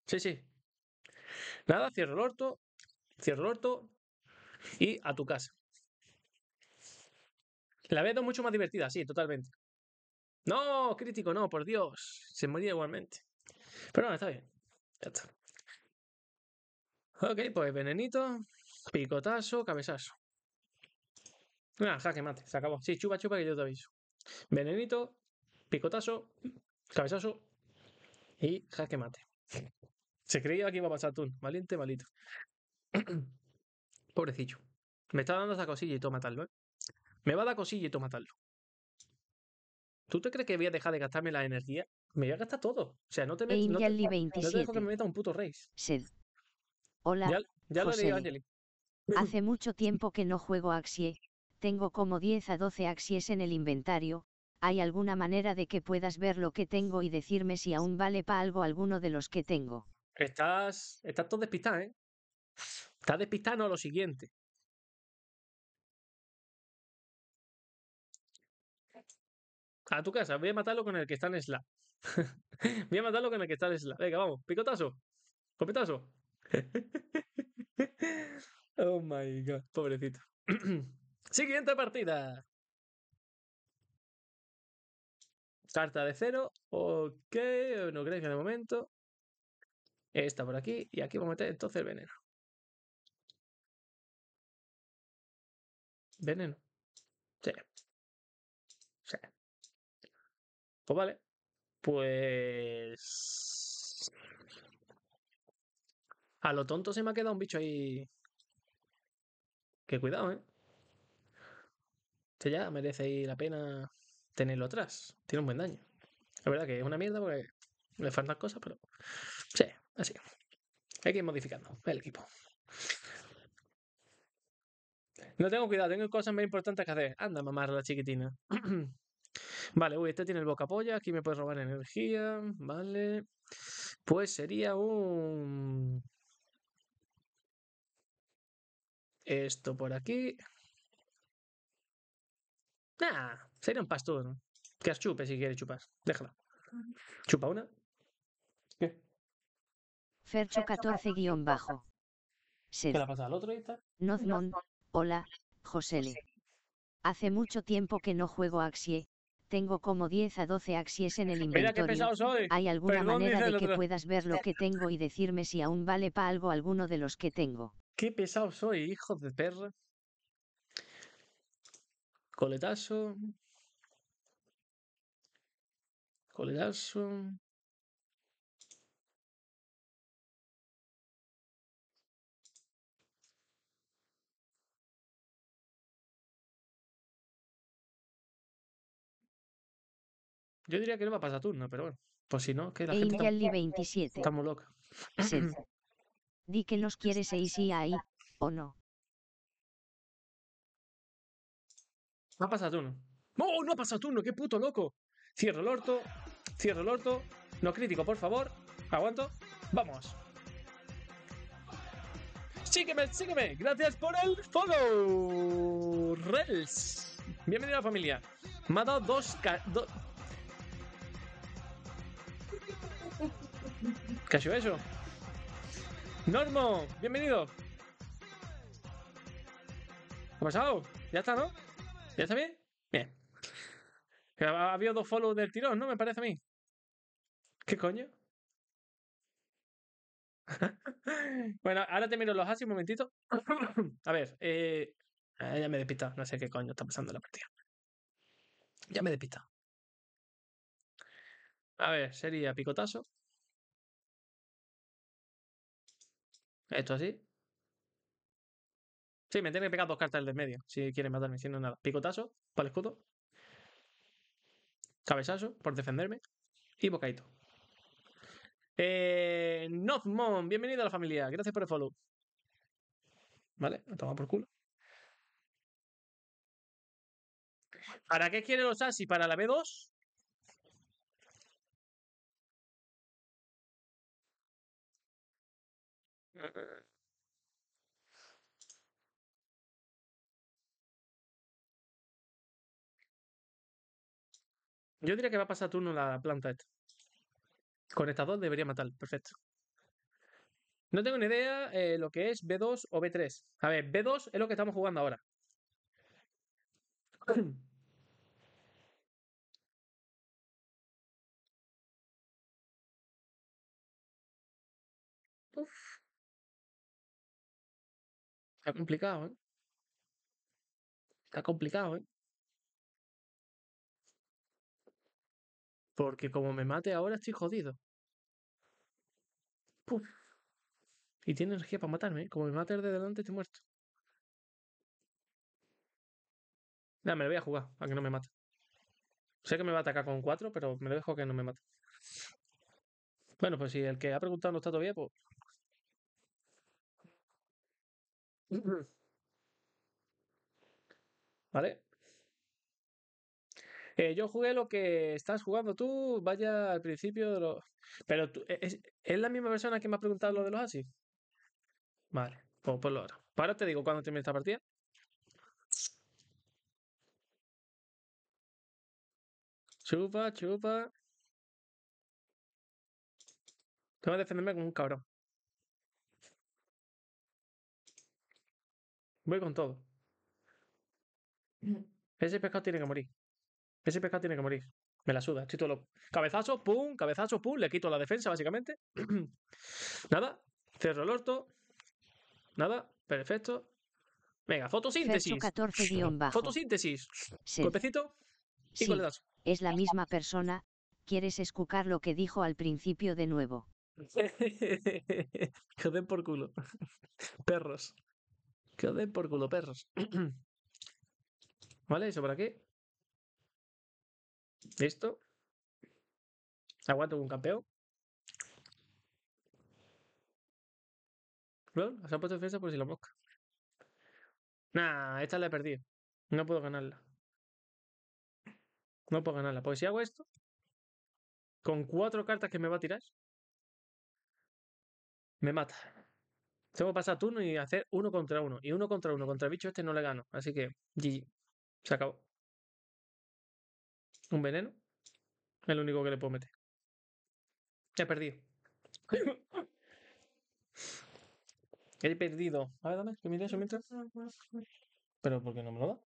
Sí, sí. Nada, cierro el orto cierro el orto y a tu casa. La veo mucho más divertida, sí, totalmente. No, crítico, no, por Dios. Se moría igualmente. Pero no, está bien. Ya está. Ok, pues venenito, picotazo, cabezazo. Ah, jaque mate, se acabó. Sí, chupa, chupa que yo te aviso. Venenito, picotazo, cabezazo y jaque mate. Se creía que iba a pasar tú, valiente, malito. [CLEARS THROAT] Pobrecillo. Me está dando esa cosilla y toma tal ¿eh? Me va a dar cosilla y toma tal ¿Tú te crees que voy a dejar de gastarme la energía? Me voy a gastar todo. O sea, no te metas. No, [LAUGHS] dejo que me meta un puto race. Hola. Ya, lo he Angeli. Hace mucho [LAUGHS] tiempo que no juego Axie. Tengo como 10 a 12 Axies en el inventario. ¿Hay alguna manera de que puedas ver lo que tengo y decirme si aún vale para algo alguno de los que tengo? Estás, estás todo despistado, ¿eh? Está despistando a lo siguiente. A tu casa, voy a matarlo con el que está en Slack. [LAUGHS] voy a matarlo con el que está en Slack. Venga, vamos, picotazo. Copetazo. [LAUGHS] oh my god, pobrecito. [CLEARS THROAT] Siguiente partida. Carta de cero. Ok, no creo que de momento. Esta por aquí. Y aquí vamos a meter entonces el veneno. Veneno. Sí. Sí. Pues vale. Pues. A lo tonto se me ha quedado un bicho ahí. Que cuidado, ¿eh? Este ya merece ahí la pena tenerlo atrás. Tiene un buen daño. La verdad que es una mierda porque le faltan cosas, pero. Sí, así. Hay que ir modificando el equipo. No tengo cuidado, tengo cosas más importantes que hacer. Anda, mamar la chiquitina. [CLEARS THROAT] vale, uy, este tiene el boca polla, aquí me puedes robar energía. Vale. Pues sería un... Esto por aquí. Ah, sería un pastor. Que as chupe si quiere chupar. Déjala. Chupa una. ¿Qué? Fercho 14 guión bajo. ¿Qué le pasado al otro? Noznon, Hola, Josele. Hace mucho tiempo que no juego Axie, tengo como 10 a 12 Axies en el inventario. ¿Hay alguna manera de que puedas ver lo que tengo y decirme si aún vale para algo alguno de los que tengo? Qué pesado soy, hijo de perra. Coletazo. Coletazo. Yo diría que no va a pasar turno, pero bueno. Pues si no, que la gente está, 27. Estamos locos. loca. [CLEARS THROAT] Di que nos quieres y ahí, o no. No pasa turno! ¡Oh, no ha pasado turno. ¡Qué puto loco! Cierro el orto, cierro el orto. No crítico, por favor. Aguanto. ¡Vamos! Sígueme, sígueme. Gracias por el follow. Rels. Bienvenido a la familia. Me ha dado dos, ¿Qué ha sido eso. Normo, bienvenido. ¿Qué ha pasado? ¿Ya está, no? ¿Ya está bien? Bien. Ha habido dos follows del tirón, ¿no? Me parece a mí. ¿Qué coño? [LAUGHS] bueno, ahora te miro los hace un momentito. a ver, eh, ah, ya me he despistado. No sé qué coño está pasando la partida. Ya me he despistado. A ver, sería picotazo. Esto así. Sí, me tiene que pegar dos cartas del medio. Si quieren matarme, si no nada. Picotazo para el escudo. Cabezazo por defenderme. Y bocaito. Eh, bienvenido a la familia. Gracias por el follow. Vale, me toma por culo. ¿Para qué quiere los Asi? ¿Para la B2? Yo diría que va a pasar turno la planta esta. Con estas dos debería matar. Perfecto. No tengo ni idea eh, lo que es B2 o B3. A ver, B2 es lo que estamos jugando ahora. [CLEARS THROAT] Uf. Está complicado, ¿eh? Está complicado, ¿eh? Porque como me mate ahora estoy jodido. Puf. Y tiene energía para matarme, ¿eh? Como me mate de delante estoy muerto. Ya, me lo voy a jugar, a que no me mate. Sé que me va a atacar con 4, pero me lo dejo que no me mate. Bueno, pues si el que ha preguntado no está todavía, pues ¿Vale? Eh, yo jugué lo que estás jugando tú, vaya al principio de los... Pero tú, ¿e, ¿es, la misma persona que me ha preguntado lo de los así Vale, pues por lo ahora. Ahora te digo cuándo termina esta partida. Chupa, chupa. Tengo que defenderme como un cabrón. Voy con todo. Ese pescado tiene que morir. Ese pescado tiene que morir. Me la suda. Estoy Cabezazo, pum, cabezazo, pum. Le quito la defensa, básicamente. [CLEARS THROAT] Nada. Cerro el orto. Nada. Perfecto. Venga, fotosíntesis. 14 Fotosíntesis. Sí. Golpecito. Y Es la misma persona. Quieres escucar lo que dijo al principio de nuevo. [LAUGHS] que den por culo. [LAUGHS] Perros. Que os por culo, perros. [CLEARS THROAT] ¿Vale? ¿Eso para qué? Listo. Aguanto un campeón. no se ha puesto defensa por si la mosca. Nah, esta la he perdido. No puedo ganarla. No puedo ganarla. Porque si hago esto, con cuatro cartas que me va a tirar, me mata. Tengo que pasar turno y hacer uno contra uno. Y uno contra uno. Contra el bicho este no le gano. Así que, GG. Se acabó. Un veneno. Es lo único que le puedo meter. He perdido. [LAUGHS] He perdido. A ver, dame, que mire eso mientras. Pero, ¿por qué no me lo da?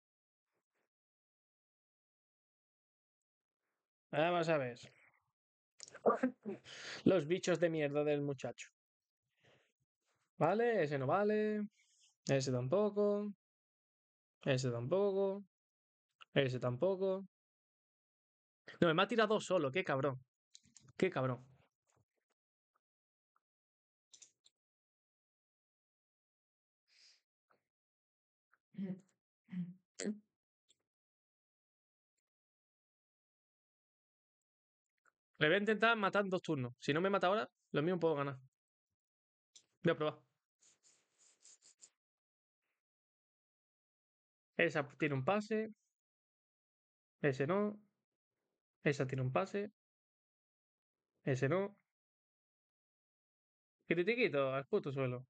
Ah, vamos a ver. Los bichos de mierda del muchacho. ¿Vale? Ese no vale. Ese tampoco. Ese tampoco. Ese tampoco. No, me ha tirado solo, qué cabrón. Qué cabrón. Le voy a intentar matar dos turnos. Si no me mata ahora, lo mismo puedo ganar. Voy a probar. Esa tiene un pase. Ese no. Esa tiene un pase. Ese no. Critiquito al puto suelo.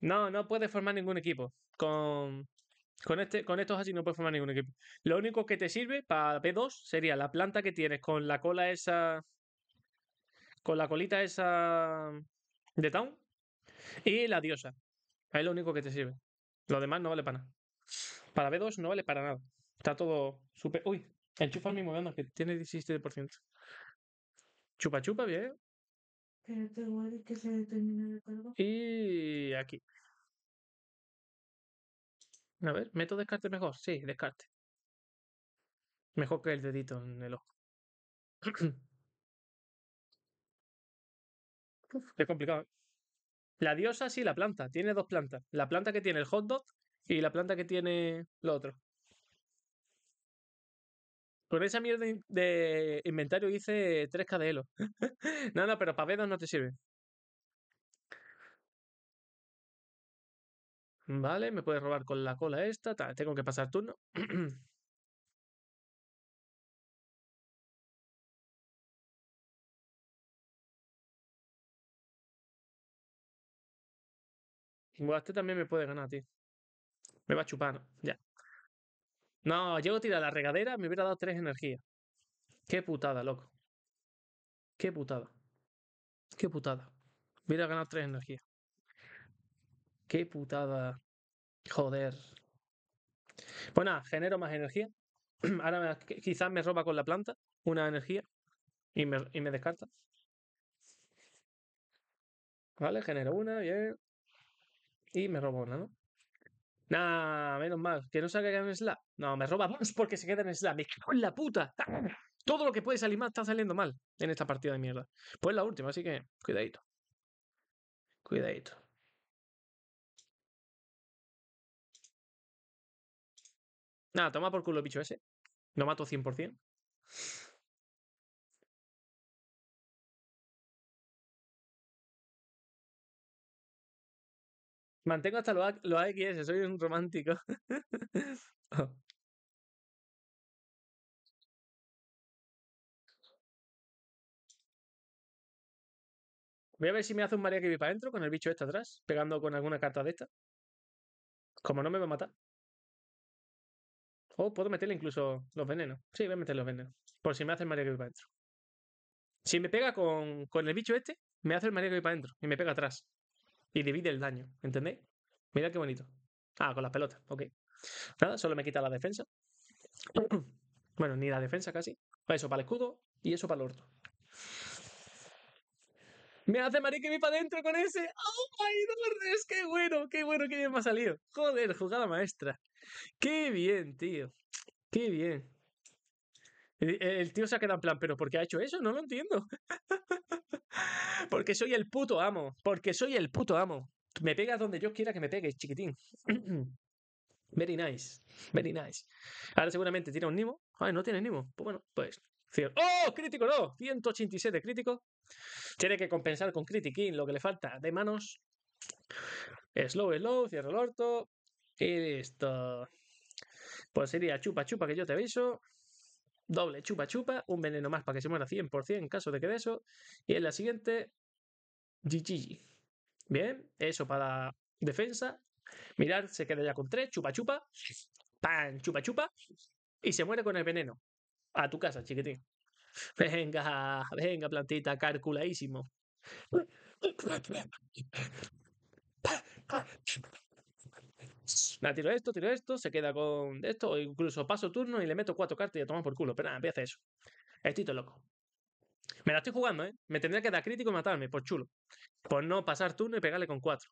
No, no puedes formar ningún equipo. Con, con, este, con estos así no puedes formar ningún equipo. Lo único que te sirve para p 2 sería la planta que tienes con la cola esa. Con la colita esa. De Town. Y la diosa. Es lo único que te sirve. Lo demás no vale para nada. Para B2 no vale para nada. Está todo súper. Uy, enchufa mi mismo que tiene 17%. Chupa, chupa, bien. Pero Y aquí. A ver, ¿meto descarte mejor? Sí, descarte. Mejor que el dedito en el ojo. qué complicado. ¿eh? La diosa sí, la planta. Tiene dos plantas. La planta que tiene el hot dog y la planta que tiene lo otro. Con esa mierda de inventario hice 3K de no, no, pero pavedos no te sirve Vale, me puedes robar con la cola esta. Tengo que pasar turno. [CLEARS THROAT] este también me puede ganar, tío. Me va a chupar, ya. No, llego a tirar la regadera, me hubiera dado tres energías. Qué putada, loco. Qué putada. Qué putada. hubiera ganado tres energías. Qué putada. Joder. bueno pues nada, genero más energía. [CLEARS THROAT] Ahora quizás me roba con la planta una energía y me, y me descarta. Vale, genero una, bien y me robo una, ¿no? Nah, menos mal. Que no salga ha en No, me roba dos porque se queda en slab. Me cago en la puta. Todo lo que puede salir mal está saliendo mal en esta partida de mierda. Pues la última, así que cuidadito. Cuidadito. Nada, toma por culo bicho ese. No mato 100%. Mantengo hasta los lo soy un romántico. [LAUGHS] Voy a ver si me hace un María que para adentro con el bicho este atrás, pegando con alguna carta de esta. Como no me va a matar. Oh, puedo meterle incluso los venenos. Sí, voy a meter los venenos. Por si me hace el María que para adentro. Si me pega con, con el bicho este, me hace el María que para adentro y me pega atrás. Y divide el daño, ¿entendéis? Mira qué bonito. Ah, con las pelotas, ok. Nada, solo me quita la defensa. [CLEARS THROAT] Bueno, ni la defensa casi. Eso para el escudo y eso para el orto. Me hace mi para adentro con ese. ¡Oh, my Es ¡Qué bueno! ¡Qué bueno que bien me ha salido! Joder, jugada maestra. ¡Qué bien, tío! ¡Qué bien! El tío se ha quedado en plan, pero ¿por qué ha hecho eso? No lo entiendo. [LAUGHS] porque soy el puto amo. Porque soy el puto amo. Me pegas donde yo quiera que me pegues, chiquitín. [CLEARS THROAT] very nice. Very nice. Ahora seguramente tiene un Nimo. Ay, ah, no tiene Nimo. Pues bueno, pues. ¡Oh! Crítico no. 187 crítico. Tiene que compensar con critiquín lo que le falta de manos. Slow, slow, cierro el orto. Y listo. Pues sería chupa, chupa, que yo te aviso doble chupa chupa, un veneno más para que se muera 100% en caso de que de eso. Y en la siguiente, GG. Bien, eso para defensa. Mirar se queda ya con tres chupa chupa, pan, chupa chupa, y se muere con el veneno. A tu casa, chiquitín. Venga, venga, plantita, calculadísimo. La tiro esto, tiro esto, se queda con esto, o incluso paso turno y le meto cuatro cartas y a tomar por culo. Pero nada, empieza eso. estito loco. Me la estoy jugando, ¿eh? Me tendría que dar crítico y matarme, por chulo. Por no pasar turno y pegarle con cuatro.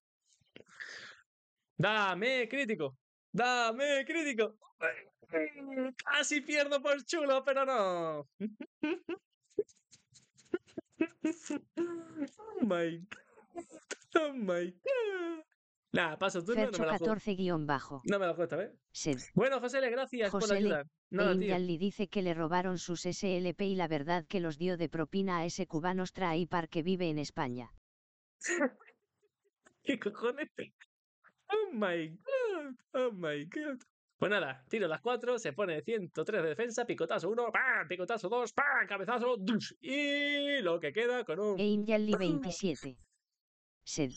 Dame crítico. Dame crítico. Casi [LAUGHS] pierdo por chulo, pero no. [LAUGHS] Oh my god. Oh my god. La paso tú, no me la 14 bajo. No me la cuesta, ¿ves? Sed. Bueno, José Le, gracias José por la ayuda. No, le dice que le robaron sus SLP y la verdad que los dio de propina a ese cubano Par que vive en España. [LAUGHS] ¿Qué cojones? Oh my god, oh my god. Pues nada, tiro las cuatro, se pone 103 de defensa, picotazo 1, ¡pam! picotazo 2, ¡pam! cabezazo, ¡dush! y lo que queda con un... Angel 27. Sed.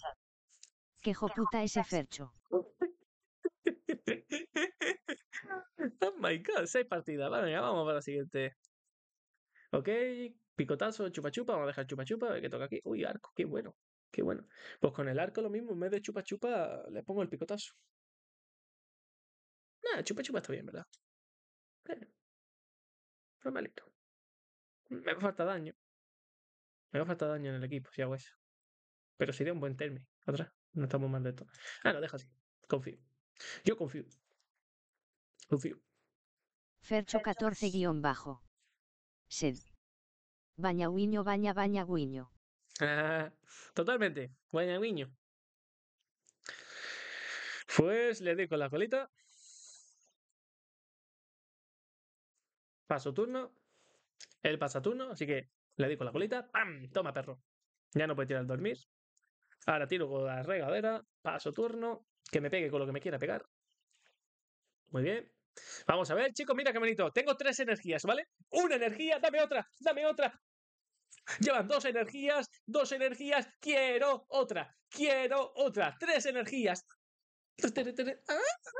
Que puta ese fercho. [LAUGHS] oh my god, seis partidas. Vale, venga, vamos para la siguiente. Ok, picotazo, chupa chupa, vamos a dejar chupa chupa, qué toca aquí. Uy, arco, qué bueno, qué bueno. Pues con el arco lo mismo, en vez de chupa chupa, le pongo el picotazo. Nada, chupa chupa está bien, ¿verdad? Bueno, malito. Me falta daño. Me falta daño en el equipo si hago eso. Pero sería un buen término. Otra. No estamos mal de esto. Ah, no, deja así. Confío. Yo confío. Confío. Fercho 14 guión bajo. Sed. Baña guiño, baña, baña guiño. [LAUGHS] totalmente. Baña Pues le doy con la colita. Paso turno. Él pasa turno, así que le digo con la colita. ¡Pam! Toma, perro. Ya no puede tirar al dormir. Ahora tiro con la regadera, paso turno, que me pegue con lo que me quiera pegar. Muy bien. Vamos a ver, chicos, mira qué bonito. Tengo tres energías, ¿vale? Una energía, dame otra, dame otra. Llevan dos energías, dos energías, quiero otra, quiero otra, tres energías. Ah, ah.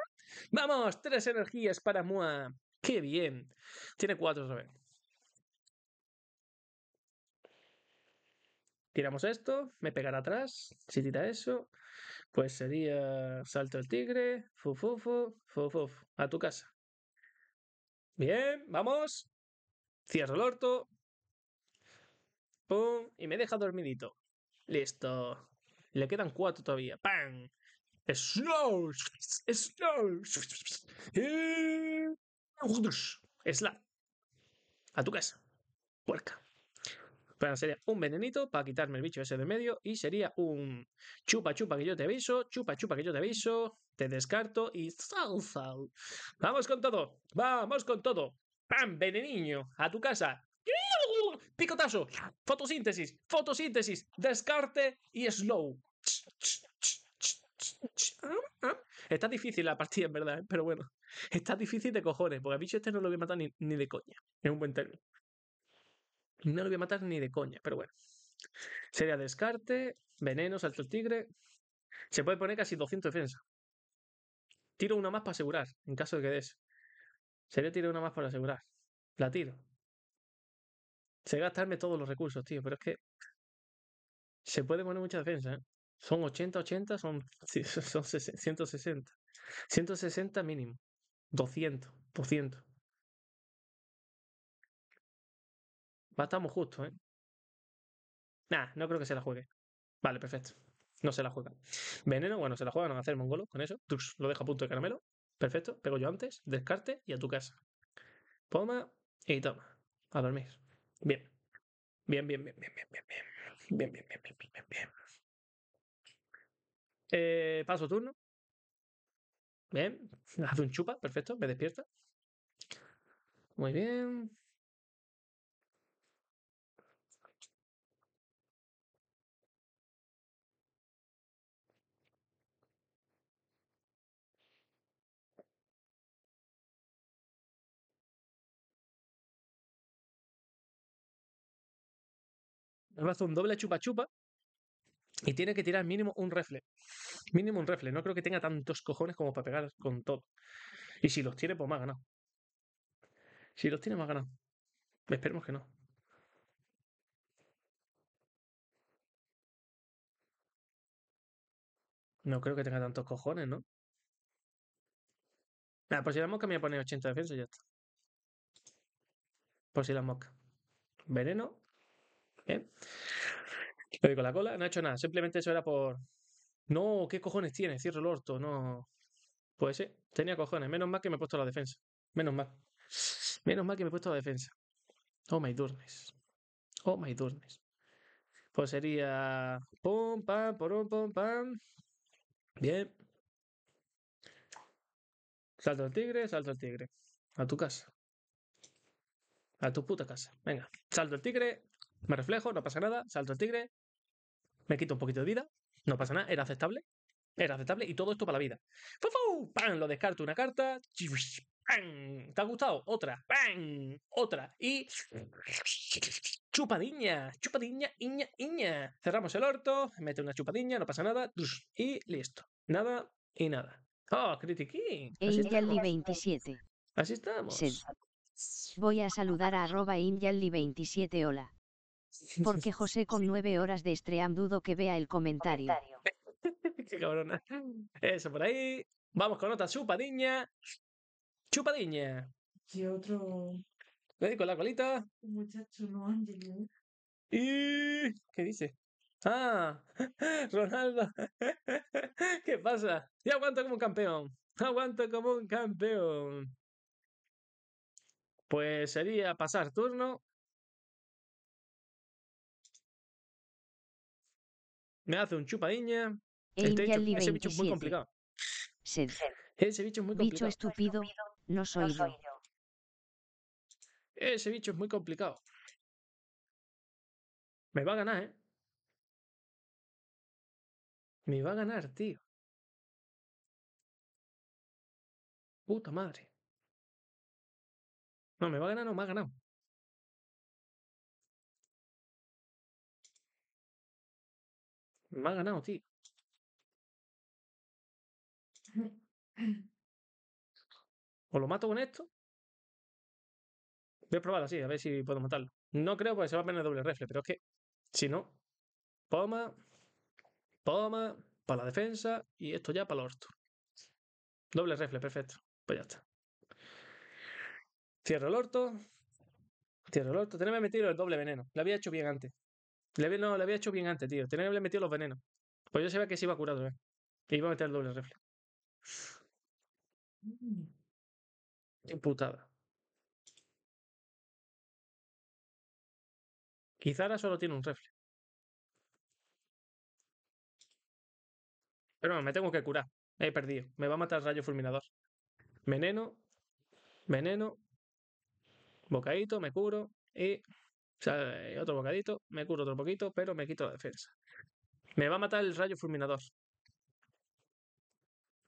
Vamos, tres energías para Mua. Qué bien. Tiene cuatro, ¿sabes? tiramos esto, me pegará atrás, si tira eso, pues sería salto el tigre, fu fu fu, fu a tu casa. Bien, vamos. Cierro el orto. Pum, y me deja dormidito. Listo. Le quedan cuatro todavía. ¡Pam! ¡Snow! ¡Snow! A tu casa. Puerca sería un venenito para quitarme el bicho ese de medio y sería un chupa chupa que yo te aviso, chupa chupa que yo te aviso, te descarto y sal Vamos con todo, vamos con todo. ¡Pam! Veneniño, a tu casa. Picotazo, fotosíntesis, fotosíntesis, descarte y slow. Está difícil la partida, en verdad, ¿eh? pero bueno. Está difícil de cojones, porque el bicho este no lo voy a matar ni, ni de coña. Es un buen término. No lo voy a matar ni de coña, pero bueno. Sería descarte, veneno, salto el tigre. Se puede poner casi 200 defensa. Tiro una más para asegurar, en caso de que des. Sería tiro una más para asegurar. La tiro. Sé gastarme todos los recursos, tío, pero es que. Se puede poner mucha defensa, ¿eh? Son 80, 80, son, [LAUGHS] son 160. 160 mínimo. 200, 200. Bastamos justo, ¿eh? Nah, no creo que se la juegue. Vale, perfecto. No se la juega. Veneno, bueno, se la juega no va a hacer mongolo con eso. lo deja a punto de caramelo. Perfecto, pego yo antes, descarte y a tu casa. Poma y toma. A dormir. Bien. Bien, bien, bien, bien, bien, bien, bien. Bien, bien, bien, bien, bien, bien. Eh, paso turno. Bien. [LAUGHS] Hace un chupa, perfecto, me despierta. Muy bien. hace un doble chupa chupa y tiene que tirar mínimo un refle. Mínimo un refle. No creo que tenga tantos cojones como para pegar con todo. Y si los tiene, pues más ganado. Si los tiene, más ganado. Esperemos que no. No creo que tenga tantos cojones, ¿no? Nada, ah, por pues si la mosca me voy a poner 80 defensa y ya está. Por pues si la mosca. Veneno, ¿eh? Lo con la cola, no ha hecho nada. Simplemente eso era por. No, ¿qué cojones tiene? Cierro el orto, no. Pues sí, tenía cojones. Menos mal que me he puesto la defensa. Menos mal. Menos mal que me he puesto la defensa. Oh my turnes Oh my turnes Pues sería. Pum, pam, un pum, pam. Bien. Salto al tigre, salto al tigre. A tu casa. A tu puta casa. Venga. Salto al tigre. Me reflejo, no pasa nada, salto el tigre, me quito un poquito de vida, no pasa nada, era aceptable, era aceptable y todo esto para la vida. ¡Fufu! ¡Pam! Lo descarto una carta. ¿Te ha gustado? Otra. ¡Pam! Otra. Y. Chupadiña. Chupadiña, iña, iña. Cerramos el orto, mete una chupadiña, no pasa nada. Y listo. Nada y nada. ¡Oh, critiquín! injali 27 Así estamos. Voy a saludar a arroba 27 Hola. Porque José con nueve horas de estream dudo que vea el comentario. [LAUGHS] Qué cabrona. Eso por ahí. Vamos con otra chupadiña. Chupadiña. Y otro. ¿Eh? Con la colita. muchacho no ¿eh? Y. ¿Qué dice? Ah, [LAUGHS] Ronaldo. [LAUGHS] ¿Qué pasa? Yo aguanto como un campeón. Aguanto como un campeón. Pues sería pasar turno me hace un chupadiña. Este ese bicho es muy complicado. Ese bicho es muy complicado. Bicho estúpido, no Ese bicho es muy complicado. Me va a ganar, ¿eh? Me va a ganar, tío. Puta madre. No, me va a ganar, no, me ha ganado. Me ha ganado, tío. O lo mato con esto. Voy a probar así, a ver si puedo matarlo. No creo porque se va a poner doble refle, pero es que si no. Poma. Poma. Para la defensa. Y esto ya para el orto. Doble refle, perfecto. Pues ya está. Cierro el orto. Cierro el orto. Tenemos metido el doble veneno. Lo había hecho bien antes. Le había, había hecho bien antes, tío. Tenía que haberle metido los venenos. Pues yo sabía que se iba a curar otra iba a meter el doble reflejo. Mm. Qué putada. ahora solo tiene un reflejo. Pero bueno, me tengo que curar. He perdido. Me va a matar el rayo fulminador. Veneno. Veneno. Bocaíto, me curo. Y sea, otro bocadito, me curo otro poquito, pero me quito la defensa. Me va a matar el rayo fulminador.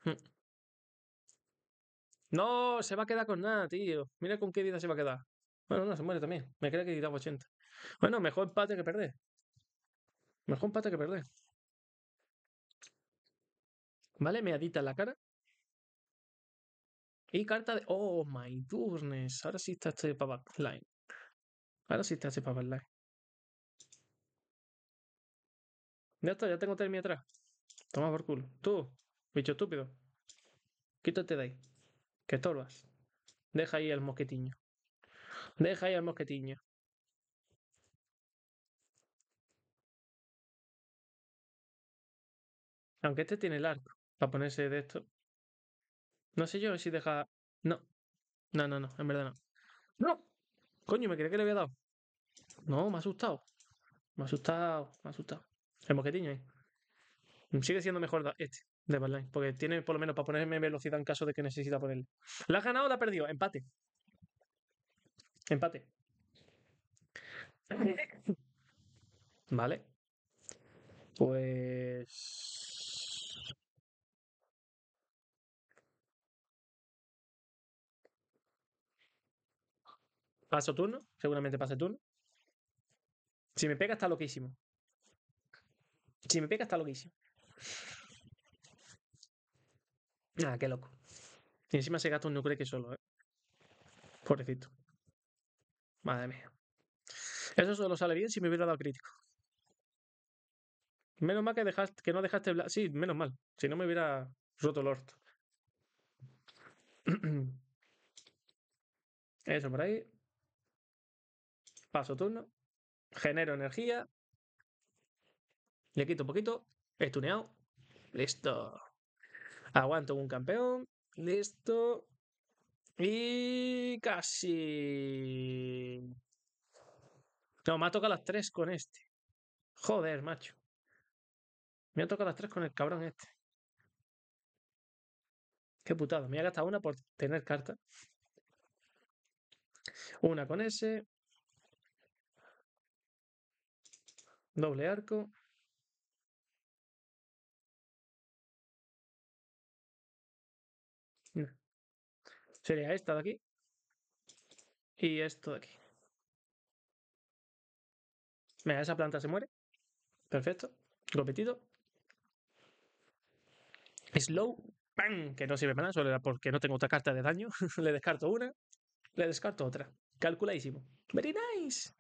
Mm. No, se va a quedar con nada, tío. Mira con qué vida se va a quedar. Bueno, no, se muere también. Me cree que quitaba 80. Bueno, mejor empate que perder. Mejor empate que perder. Vale, me adita la cara. Y carta de. Oh my goodness. Ahora sí está este Para line. Ahora sí te hace para hablar. Ya está, ya tengo termi atrás. Toma por culo. Tú, bicho estúpido. Quítate de ahí. Que estorbas. Deja ahí el mosquetiño. Deja ahí al mosquetiño. Aunque este tiene el arco para ponerse de esto. No sé yo si deja. No. No, no, no. En verdad no. ¡No! Coño, me creía que le había dado. No, me ha asustado. Me ha asustado, me ha asustado. El moquetiño ahí. ¿eh? Sigue siendo mejor este de Badline, porque tiene por lo menos para ponerme velocidad en caso de que necesita ponerle. ¿La ha ganado o la ha perdido? Empate. Empate. vale. Pues. Paso turno, seguramente pase turno. Si me pega está loquísimo. Si me pega está loquísimo. Ah, qué loco. Y encima se gasta un cree que solo, ¿eh? Pobrecito. Madre mía. Eso solo sale bien si me hubiera dado crítico. Menos mal que, dejaste, que no dejaste... Sí, menos mal. Si no me hubiera roto el orto. [CLEARS THROAT] Eso por ahí paso turno, genero energía, le quito un poquito, tuneado. listo. Aguanto un campeón, listo. Y casi... No, me ha tocado las tres con este. Joder, macho. Me ha tocado las tres con el cabrón este. Qué putada. Me ha gastado una por tener carta. Una con ese. doble arco. Sería esta de aquí. Y esto de aquí. Mira, esa planta se muere. Perfecto. Repetido. Slow. ¡Bang! Que no sirve para nada, solo porque no tengo otra carta de daño. [LAUGHS] le descarto una, le descarto otra. Calculadísimo. Very nice.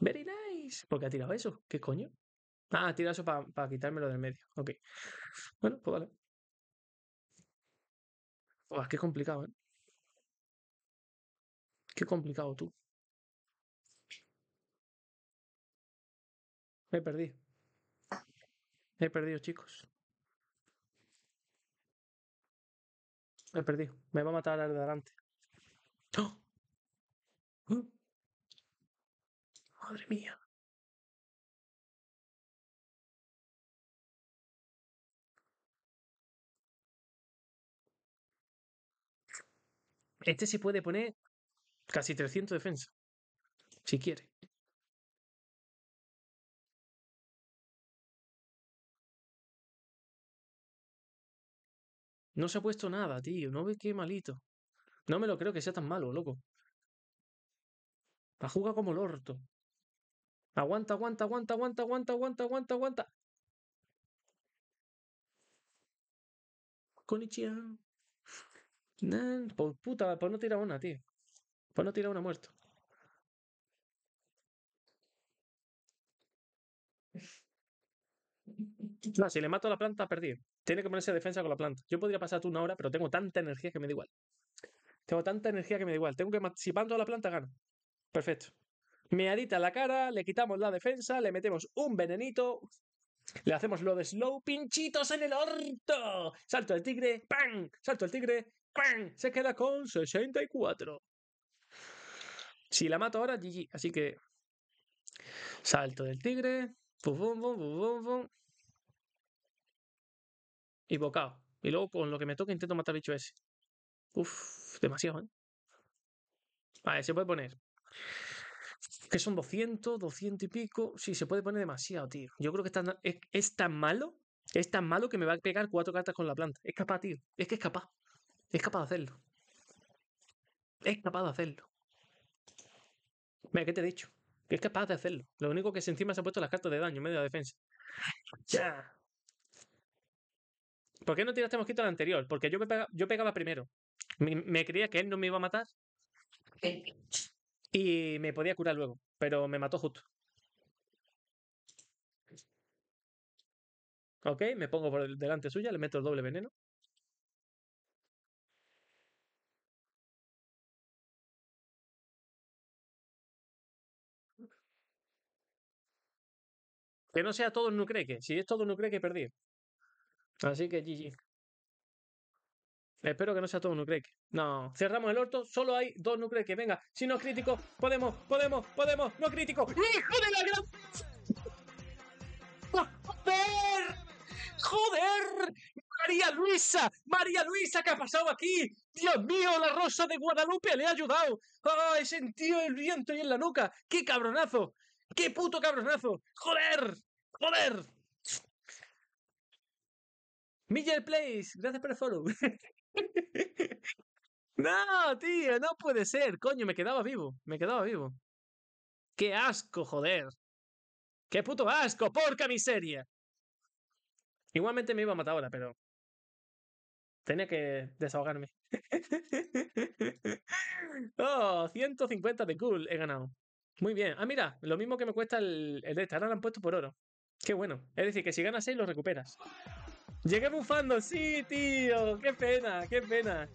Very nice. ¿Por qué ha tirado eso? ¿Qué coño? Ah, ha tirado eso para quitarme quitármelo del medio. Ok. Bueno, pues vale. qué complicado, ¿eh? Qué complicado tú. Me he perdido. Me he perdido, chicos. Me he perdido. Me va a matar la de adelante. ¡Oh! ¿Eh? madre mía. Este se puede poner casi 300 defensa, si quiere. No se ha puesto nada, tío. No ve qué malito. No me lo creo que sea tan malo, loco. La jugar como el orto. Aguanta, aguanta, aguanta, aguanta, aguanta, aguanta, aguanta, aguanta. Konichiwa. por pues, puta, pues no tirar una, tío. Por pues no tirar una muerto. No, si le mato a la planta, perdí. Tiene que ponerse defensa con la planta. Yo podría pasar tú una hora, pero tengo tanta energía que me da igual. Tengo tanta energía que me da igual. Tengo que. Si mato a la planta, gano. Perfecto. Meadita adita la cara, le quitamos la defensa, le metemos un venenito, le hacemos lo de slow, pinchitos en el orto. Salto el tigre, ¡pam! Salto el tigre, ¡pam! Se queda con 64. Si la mato ahora, GG. Así que. Salto del tigre, pum, pum, pum, pum, pum, Y bocado. Y luego con lo que me toca intento matar bicho ese. Uf, demasiado, ¿eh? Vale, se puede poner que son 200, 200 y pico. Sí, se puede poner demasiado, tío. Yo creo que es, tan malo, es tan malo que me va a pegar cuatro cartas con la planta. Es capaz, tío. Es que es capaz. Es capaz de hacerlo. Es capaz de hacerlo. Mira, ¿qué te he dicho? es capaz de hacerlo. Lo único que se encima se ha puesto las cartas de daño, en medio de defensa. ¡Ya! ¿Por qué no tiraste mosquito al anterior? Porque yo, me yo pegaba primero. me creía que él no me iba a matar. Eh, y me podía curar luego, pero me mató justo. Ok, me pongo por delante suya, le meto el doble veneno. Que no sea todo un nucreque. Si es todo un que perdí. Así que GG. Espero que no sea todo un Nucleic. No, cerramos el orto, solo hay dos que Venga, si no es crítico, podemos, podemos, podemos, no crítico. ¡Hijo de la gran... ¡Joder! ¡Joder! María Luisa, María Luisa, ¿qué ha pasado aquí? Dios mío, la rosa de Guadalupe le ha ayudado. ¡Ah! he sentido el viento y en la nuca. ¡Qué cabronazo! ¡Qué puto cabronazo! ¡Joder! ¡Joder! Miguel Place, gracias por el follow. [LAUGHS] no, tío, no puede ser. Coño, me quedaba vivo. Me quedaba vivo. Qué asco, joder. Qué puto asco, porca miseria. Igualmente me iba a matar ahora, pero. Tenía que desahogarme. [LAUGHS] oh, 150 de cool he ganado. Muy bien. Ah, mira, lo mismo que me cuesta el, de esta. Ahora lo han puesto por oro. Qué bueno. Es decir, que si ganas 6 lo recuperas. Llegué bufando, sí, tío. Qué pena, qué pena.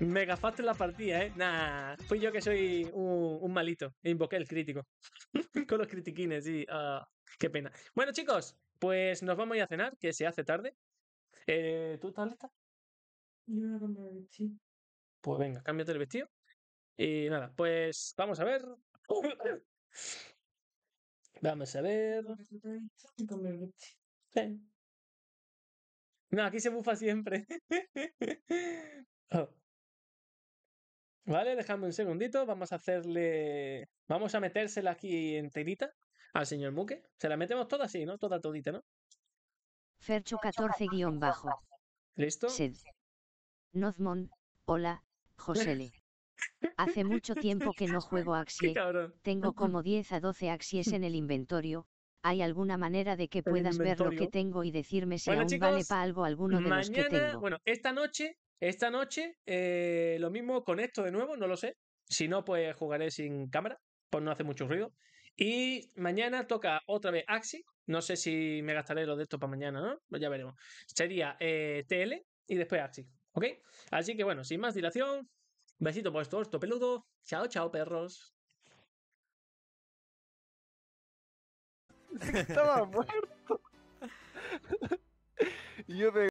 Me gafaste la partida, ¿eh? Nah, fui yo que soy un, malito. invoqué el crítico. [LAUGHS] Con los critiquines, sí. Ah, qué pena. Bueno, chicos, pues nos vamos a ir a cenar, que se hace tarde. Eh, ¿Tú estás lista? Yo voy a cambiar vestido. Pues venga, cámbiate el vestido. Y nada, pues vamos a ver. [COUGHS] Vamos a ver. Pues sí. No, aquí se bufa siempre. [LAUGHS] Oh. Vale, dejando un segundito. Vamos a hacerle. Vamos a metérsela aquí enterita al señor Muque. Se la metemos toda así, ¿no? Toda todita, ¿no? Fercho 14 guión bajo. ¿Listo? Sed. Nozmon, hola, Josele. Hace mucho tiempo que no juego [LAUGHS] Axie. Tengo como 10 a 12 Axies en el inventario, ¿Hay alguna manera de que puedan ver lo que tengo y decirme si aún vale para algo alguno de los que tengo? Bueno, esta noche, esta noche, eh, lo mismo con esto de nuevo, no lo sé. Si no, pues jugaré sin cámara, pues no hace mucho ruido. Y mañana toca otra vez Axi. No sé si me gastaré lo de esto para mañana, ¿no? Pues ya veremos. Sería eh, TL y después Axi, ¿ok? Así que bueno, sin más dilación, besito por esto, esto peludo. Chao, chao, perros. que [LAUGHS] estaba muerto. y yo me